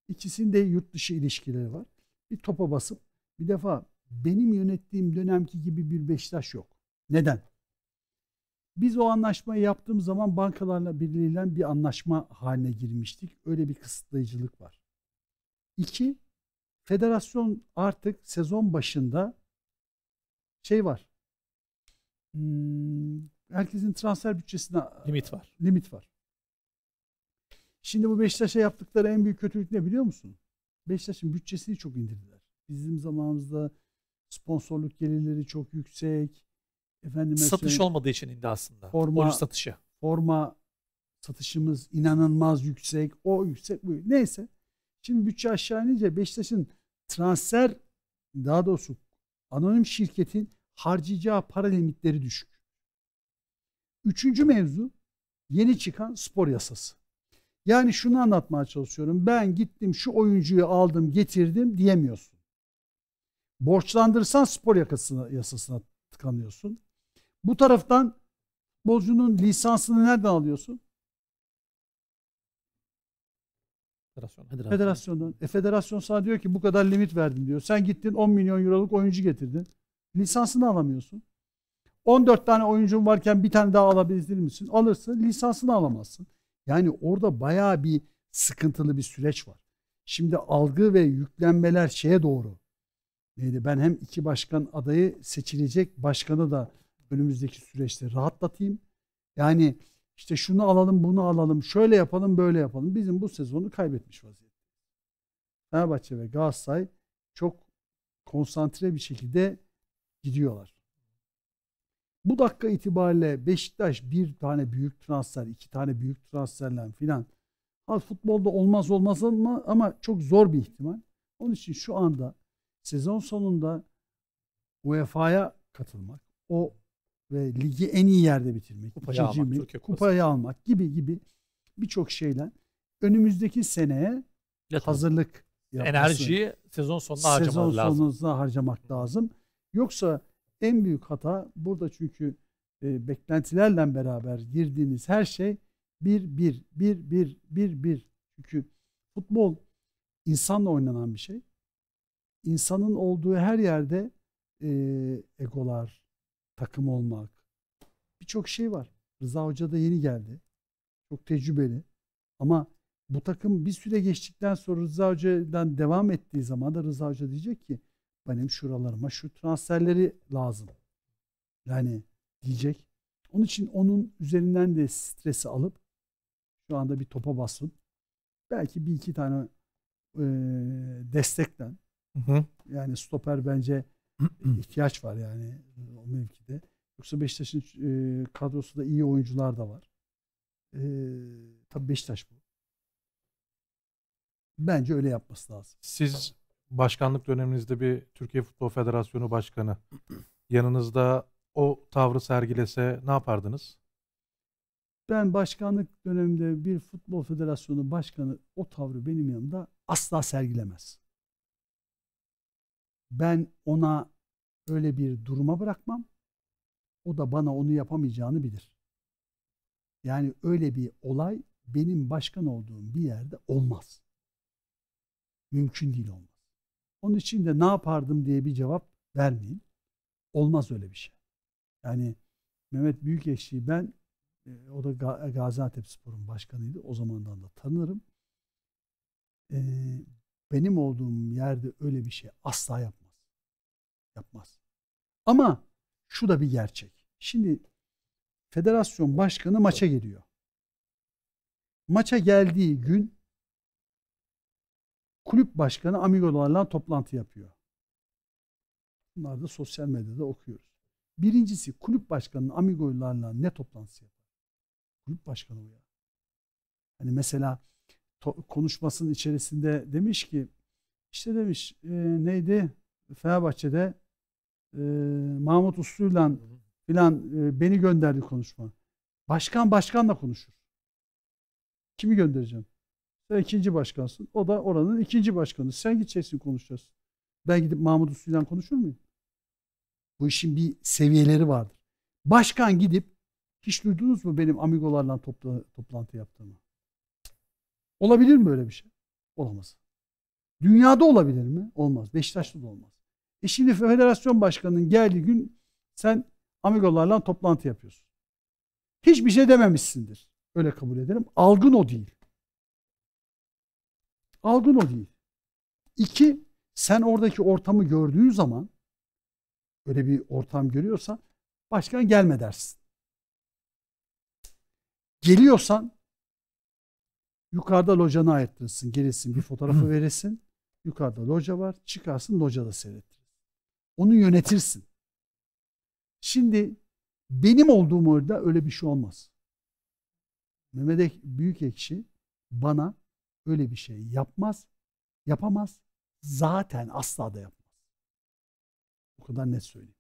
İkisinde yurt dışı ilişkileri var. Bir topa basıp bir defa benim yönettiğim dönemki gibi bir beştaş yok. Neden? Biz o anlaşmayı yaptığımız zaman bankalarla birliğiyle bir anlaşma haline girmiştik. Öyle bir kısıtlayıcılık var. İki, federasyon artık sezon başında şey var. Hmm, herkesin transfer bütçesine limit var. Limit var. Şimdi bu Beşiktaş'a yaptıkları en büyük kötülük ne biliyor musun? Beşiktaş'ın bütçesini çok indirdiler. Bizim zamanımızda sponsorluk gelirleri çok yüksek. Efendime satış olmadığı için indi aslında. Forma, Borç satışı. Forma satışımız inanılmaz yüksek. O yüksek bu. Neyse. Şimdi bütçe aşağı inince Beşiktaş'ın transfer daha doğrusu anonim şirketin harcayacağı para limitleri düşük. Üçüncü mevzu yeni çıkan spor yasası. Yani şunu anlatmaya çalışıyorum. Ben gittim şu oyuncuyu aldım getirdim diyemiyorsun. Borçlandırırsan spor yakasına, yasasına tıkanıyorsun. Bu taraftan futbolcunun lisansını nereden alıyorsun? Federasyon. Federasyondan. E federasyon sana diyor ki bu kadar limit verdin diyor. Sen gittin 10 milyon euroluk oyuncu getirdin. Lisansını alamıyorsun. 14 tane oyuncun varken bir tane daha alabilir misin? Alırsın. Lisansını alamazsın. Yani orada bayağı bir sıkıntılı bir süreç var. Şimdi algı ve yüklenmeler şeye doğru. Neydi? Ben hem iki başkan adayı seçilecek başkanı da önümüzdeki süreçte rahatlatayım. Yani işte şunu alalım, bunu alalım, şöyle yapalım, böyle yapalım. Bizim bu sezonu kaybetmiş vaziyette. Fenerbahçe ve Galatasaray çok konsantre bir şekilde gidiyorlar. Bu dakika itibariyle Beşiktaş bir tane büyük transfer, iki tane büyük transferler filan. futbolda olmaz olmaz ama, ama çok zor bir ihtimal. Onun için şu anda sezon sonunda UEFA'ya katılmak, o ve ligi en iyi yerde bitirmek, kupayı ikinci almak, mi, kupayı almak gibi gibi birçok şeyle önümüzdeki seneye Yatırım. hazırlık yapması, enerjiyi sezon sonuna harcamak sezon lazım. Sezon sonuna harcamak lazım. Yoksa en büyük hata burada çünkü e, beklentilerle beraber girdiğiniz her şey bir bir bir bir bir bir çünkü futbol insanla oynanan bir şey. İnsanın olduğu her yerde e, egolar, takım olmak. Birçok şey var. Rıza Hoca da yeni geldi. Çok tecrübeli. Ama bu takım bir süre geçtikten sonra Rıza Hoca'dan devam ettiği zaman da Rıza Hoca diyecek ki benim şuralarıma şu transferleri lazım. Yani diyecek. Onun için onun üzerinden de stresi alıp şu anda bir topa basın. Belki bir iki tane e, destekten. Hı hı. Yani stoper bence [clears throat] ihtiyaç var yani o mevkide. Yoksa Beşiktaş'ın e, kadrosu da iyi oyuncular da var. E, tabii Beşiktaş bu. Bence öyle yapması lazım. Siz başkanlık döneminizde bir Türkiye Futbol Federasyonu Başkanı [clears throat] yanınızda o tavrı sergilese ne yapardınız? Ben başkanlık döneminde bir futbol federasyonu başkanı o tavrı benim yanımda asla sergilemez ben ona öyle bir duruma bırakmam. O da bana onu yapamayacağını bilir. Yani öyle bir olay benim başkan olduğum bir yerde olmaz. Mümkün değil olmaz. Onun için de ne yapardım diye bir cevap vermeyin. Olmaz öyle bir şey. Yani Mehmet Büyükeşi ben e, o da Gaziantep Spor'un başkanıydı. O zamandan da tanırım. Benim olduğum yerde öyle bir şey asla yapmaz. Yapmaz. Ama şu da bir gerçek. Şimdi federasyon başkanı maça geliyor. Maça geldiği gün kulüp başkanı amigolarla toplantı yapıyor. Bunları da sosyal medyada okuyoruz. Birincisi kulüp başkanının amigolarla ne toplantısı yapıyor? Kulüp başkanı bu ya. Hani mesela konuşmasının içerisinde demiş ki işte demiş e, neydi Fenerbahçe'de e, Mahmut Uslu'yla filan e, beni gönderdi konuşma. Başkan başkanla konuşur. Kimi göndereceğim? Sen ikinci başkansın. O da oranın ikinci başkanı. Sen gideceksin konuşacağız. Ben gidip Mahmut Uslu'yla konuşur muyum? Bu işin bir seviyeleri vardır. Başkan gidip hiç duydunuz mu benim amigolarla topla, toplantı yaptığımı? Olabilir mi böyle bir şey? Olamaz. Dünyada olabilir mi? Olmaz. Beşiktaş'ta da olmaz. E şimdi federasyon başkanının geldiği gün sen amigolarla toplantı yapıyorsun. Hiçbir şey dememişsindir. Öyle kabul ederim. Algın o değil. Algın o değil. İki, sen oradaki ortamı gördüğün zaman öyle bir ortam görüyorsan başkan gelme dersin. Geliyorsan Yukarıda locana ayettirsin. Gelirsin bir fotoğrafı verirsin. Yukarıda loca var. Çıkarsın locada seyrettir. Onu yönetirsin. Şimdi benim olduğum orada öyle bir şey olmaz. Mehmet Ek, Büyük Ekşi bana öyle bir şey yapmaz, yapamaz. Zaten asla da yapmaz. O kadar net söyleyeyim.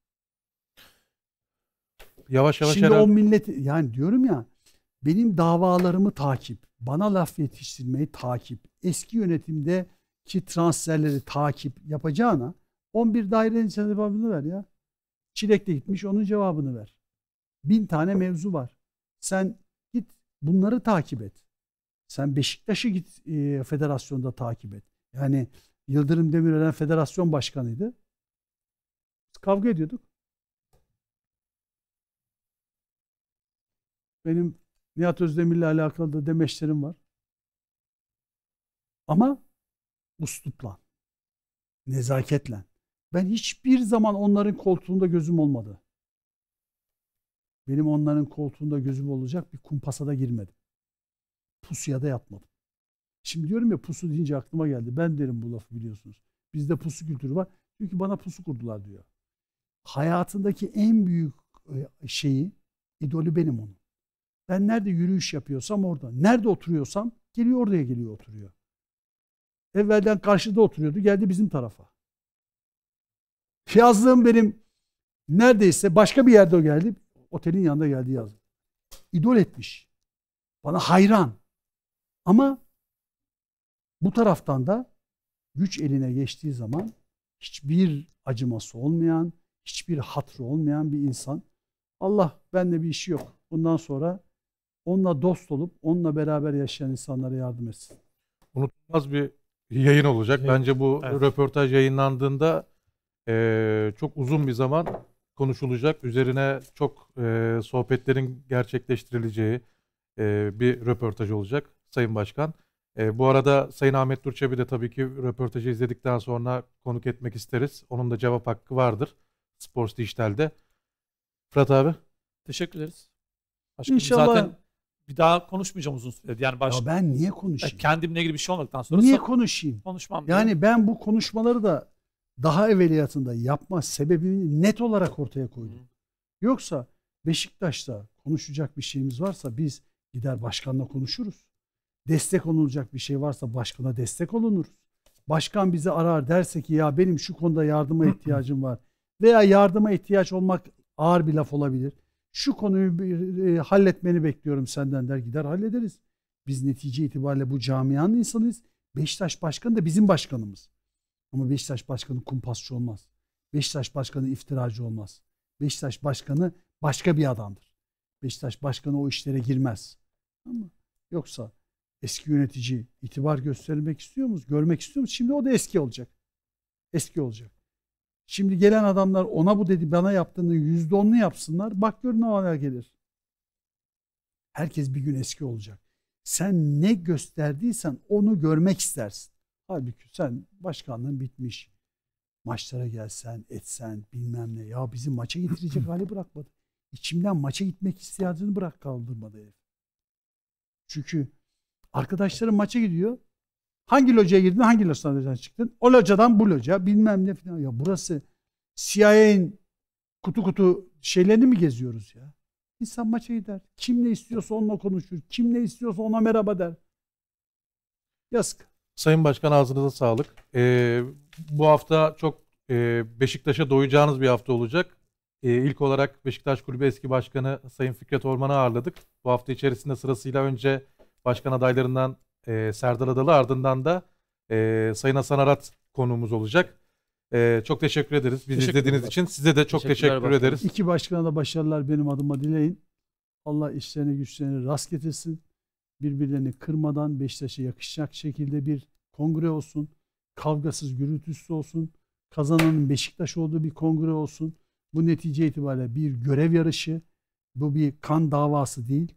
Yavaş yavaş Şimdi herhalde... o millet yani diyorum ya benim davalarımı takip, bana laf yetiştirmeyi takip, eski yönetimde ki transferleri takip yapacağına 11 dairenin cevabını ver ya. çilekte gitmiş onun cevabını ver. Bin tane mevzu var. Sen git bunları takip et. Sen Beşiktaş'ı git e, federasyonda takip et. Yani Yıldırım Demirören federasyon başkanıydı. kavga ediyorduk. Benim Nihat Özdemir'le alakalı da demeçlerim var. Ama uslupla, nezaketle. Ben hiçbir zaman onların koltuğunda gözüm olmadı. Benim onların koltuğunda gözüm olacak bir kumpasada girmedim. Pusuya da yatmadım. Şimdi diyorum ya pusu deyince aklıma geldi. Ben derim bu lafı biliyorsunuz. Bizde pusu kültürü var. Çünkü bana pusu kurdular diyor. Hayatındaki en büyük e, şeyi, idolü benim onun. Ben nerede yürüyüş yapıyorsam orada. Nerede oturuyorsam geliyor oraya geliyor oturuyor. Evvelden karşıda oturuyordu geldi bizim tarafa. Yazlığım benim neredeyse başka bir yerde geldi. Otelin yanında geldi yazdım. İdol etmiş. Bana hayran. Ama bu taraftan da güç eline geçtiği zaman hiçbir acıması olmayan, hiçbir hatrı olmayan bir insan. Allah benimle bir işi yok. Bundan sonra onunla dost olup onunla beraber yaşayan insanlara yardım etsin. Unutulmaz bir yayın olacak. Evet. Bence bu evet. röportaj yayınlandığında e, çok uzun bir zaman konuşulacak. Üzerine çok e, sohbetlerin gerçekleştirileceği e, bir röportaj olacak Sayın Başkan. E, bu arada Sayın Ahmet Durçebi de tabii ki röportajı izledikten sonra konuk etmek isteriz. Onun da cevap hakkı vardır Sports Dijital'de. Fırat abi. Teşekkür ederiz. Aşkım, İnşallah zaten bir daha konuşmayacağım uzun süredir. Yani baş... Ya ben niye konuşayım? Kendimle ilgili bir şey olmadıktan sonra... Niye konuşayım? Konuşmam. Yani diye. ben bu konuşmaları da daha evveliyatında yapma sebebini net olarak ortaya koydum. Hı. Yoksa Beşiktaş'ta konuşacak bir şeyimiz varsa biz gider başkanla konuşuruz. Destek olunacak bir şey varsa başkana destek olunuruz. Başkan bizi arar derse ki ya benim şu konuda yardıma [clears throat] ihtiyacım var veya yardıma ihtiyaç olmak ağır bir laf olabilir şu konuyu bir, e, halletmeni bekliyorum senden der gider hallederiz. Biz netice itibariyle bu camianın insanıyız. Beşiktaş Başkanı da bizim başkanımız. Ama Beşiktaş Başkanı kumpasçı olmaz. Beşiktaş Başkanı iftiracı olmaz. Beşiktaş Başkanı başka bir adamdır. Beşiktaş Başkanı o işlere girmez. Ama yoksa eski yönetici itibar göstermek istiyor musunuz? Görmek istiyor musunuz? Şimdi o da eski olacak. Eski olacak. Şimdi gelen adamlar ona bu dedi bana yaptığını yüzde onlu yapsınlar. Bak gör ne hale gelir. Herkes bir gün eski olacak. Sen ne gösterdiysen onu görmek istersin. Halbuki sen başkanlığın bitmiş. Maçlara gelsen, etsen bilmem ne. Ya bizi maça getirecek [clears throat] hali bırakmadı. İçimden maça gitmek ihtiyacını bırak kaldırmadı Çünkü arkadaşlarım maça gidiyor. Hangi locaya girdin, hangi locadan çıktın? O locadan bu loca bilmem ne falan. Ya burası CIA'in kutu kutu şeylerini mi geziyoruz ya? İnsan maça gider. Kim ne istiyorsa onunla konuşur. Kim ne istiyorsa ona merhaba der. Yazık. Sayın Başkan ağzınıza sağlık. Ee, bu hafta çok e, Beşiktaş'a doyacağınız bir hafta olacak. E, ilk olarak Beşiktaş Kulübü eski başkanı Sayın Fikret Orman'ı ağırladık. Bu hafta içerisinde sırasıyla önce başkan adaylarından e, Serdar Adalı ardından da e, Sayın Hasan Arat konuğumuz olacak. E, çok teşekkür ederiz bizi teşekkür izlediğiniz ederim. için. Size de çok teşekkür ederiz. İki başkana da başarılar benim adıma dileyin. Allah işlerini güçlerini rast getirsin. Birbirlerini kırmadan Beşiktaş'a yakışacak şekilde bir kongre olsun. Kavgasız, gürültüsü olsun. Kazananın Beşiktaş olduğu bir kongre olsun. Bu netice itibariyle bir görev yarışı. Bu bir kan davası değil.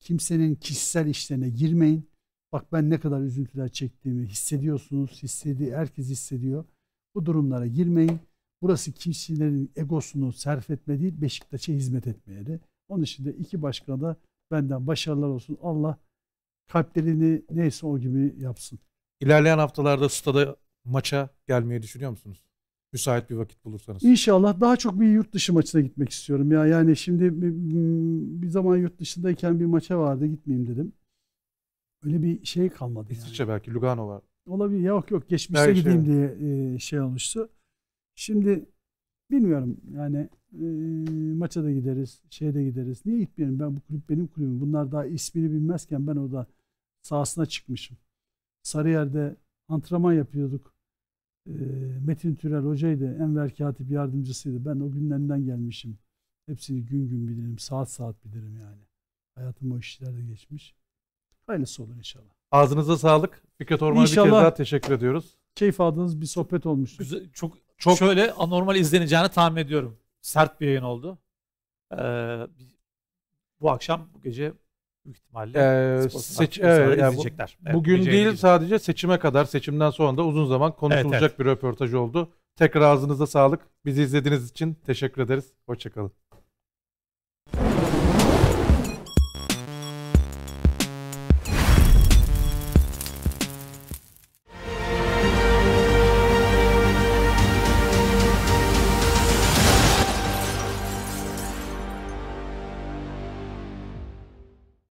Kimsenin kişisel işlerine girmeyin. Bak ben ne kadar üzüntüler çektiğimi hissediyorsunuz. Hissedi, herkes hissediyor. Bu durumlara girmeyin. Burası kimselerin egosunu serf etme değil, Beşiktaş'a hizmet etmeye Onun için de iki başkan da benden başarılar olsun. Allah kalplerini neyse o gibi yapsın. İlerleyen haftalarda stada maça gelmeyi düşünüyor musunuz? Müsait bir vakit bulursanız. İnşallah daha çok bir yurt dışı maçına gitmek istiyorum. Ya yani şimdi bir zaman yurt dışındayken bir maça vardı gitmeyeyim dedim öyle bir şey kalmadı. İsviçre yani. belki Lugano var. Olabilir. Yok yok geçmişe belki gideyim şey. diye e, şey olmuştu. Şimdi bilmiyorum yani e, maça da gideriz, şeye de gideriz. Niye gitmeyelim? Ben bu kulüp benim kulübüm. Bunlar daha ismini bilmezken ben orada sahasına çıkmışım. Sarıyer'de antrenman yapıyorduk. E, Metin Türel hocaydı. Enver Katip yardımcısıydı. Ben o günlerinden gelmişim. Hepsini gün gün bilirim. Saat saat bilirim yani. Hayatım o işlerde geçmiş. Aynısı olur inşallah. Ağzınıza sağlık. Fikret Orman'a bir kez daha teşekkür ediyoruz. Keyif aldığınız bir sohbet olmuştu. Güzel, çok, çok şöyle anormal izleneceğini tahmin ediyorum. Sert bir yayın oldu. Ee, bu akşam, bu gece büyük ihtimalle ee, seç, evet, yani bu, evet, Bugün değil izleyeceğim. sadece seçime kadar, seçimden sonra da uzun zaman konuşulacak evet, evet. bir röportaj oldu. Tekrar ağzınıza sağlık. Bizi izlediğiniz için teşekkür ederiz. Hoşçakalın.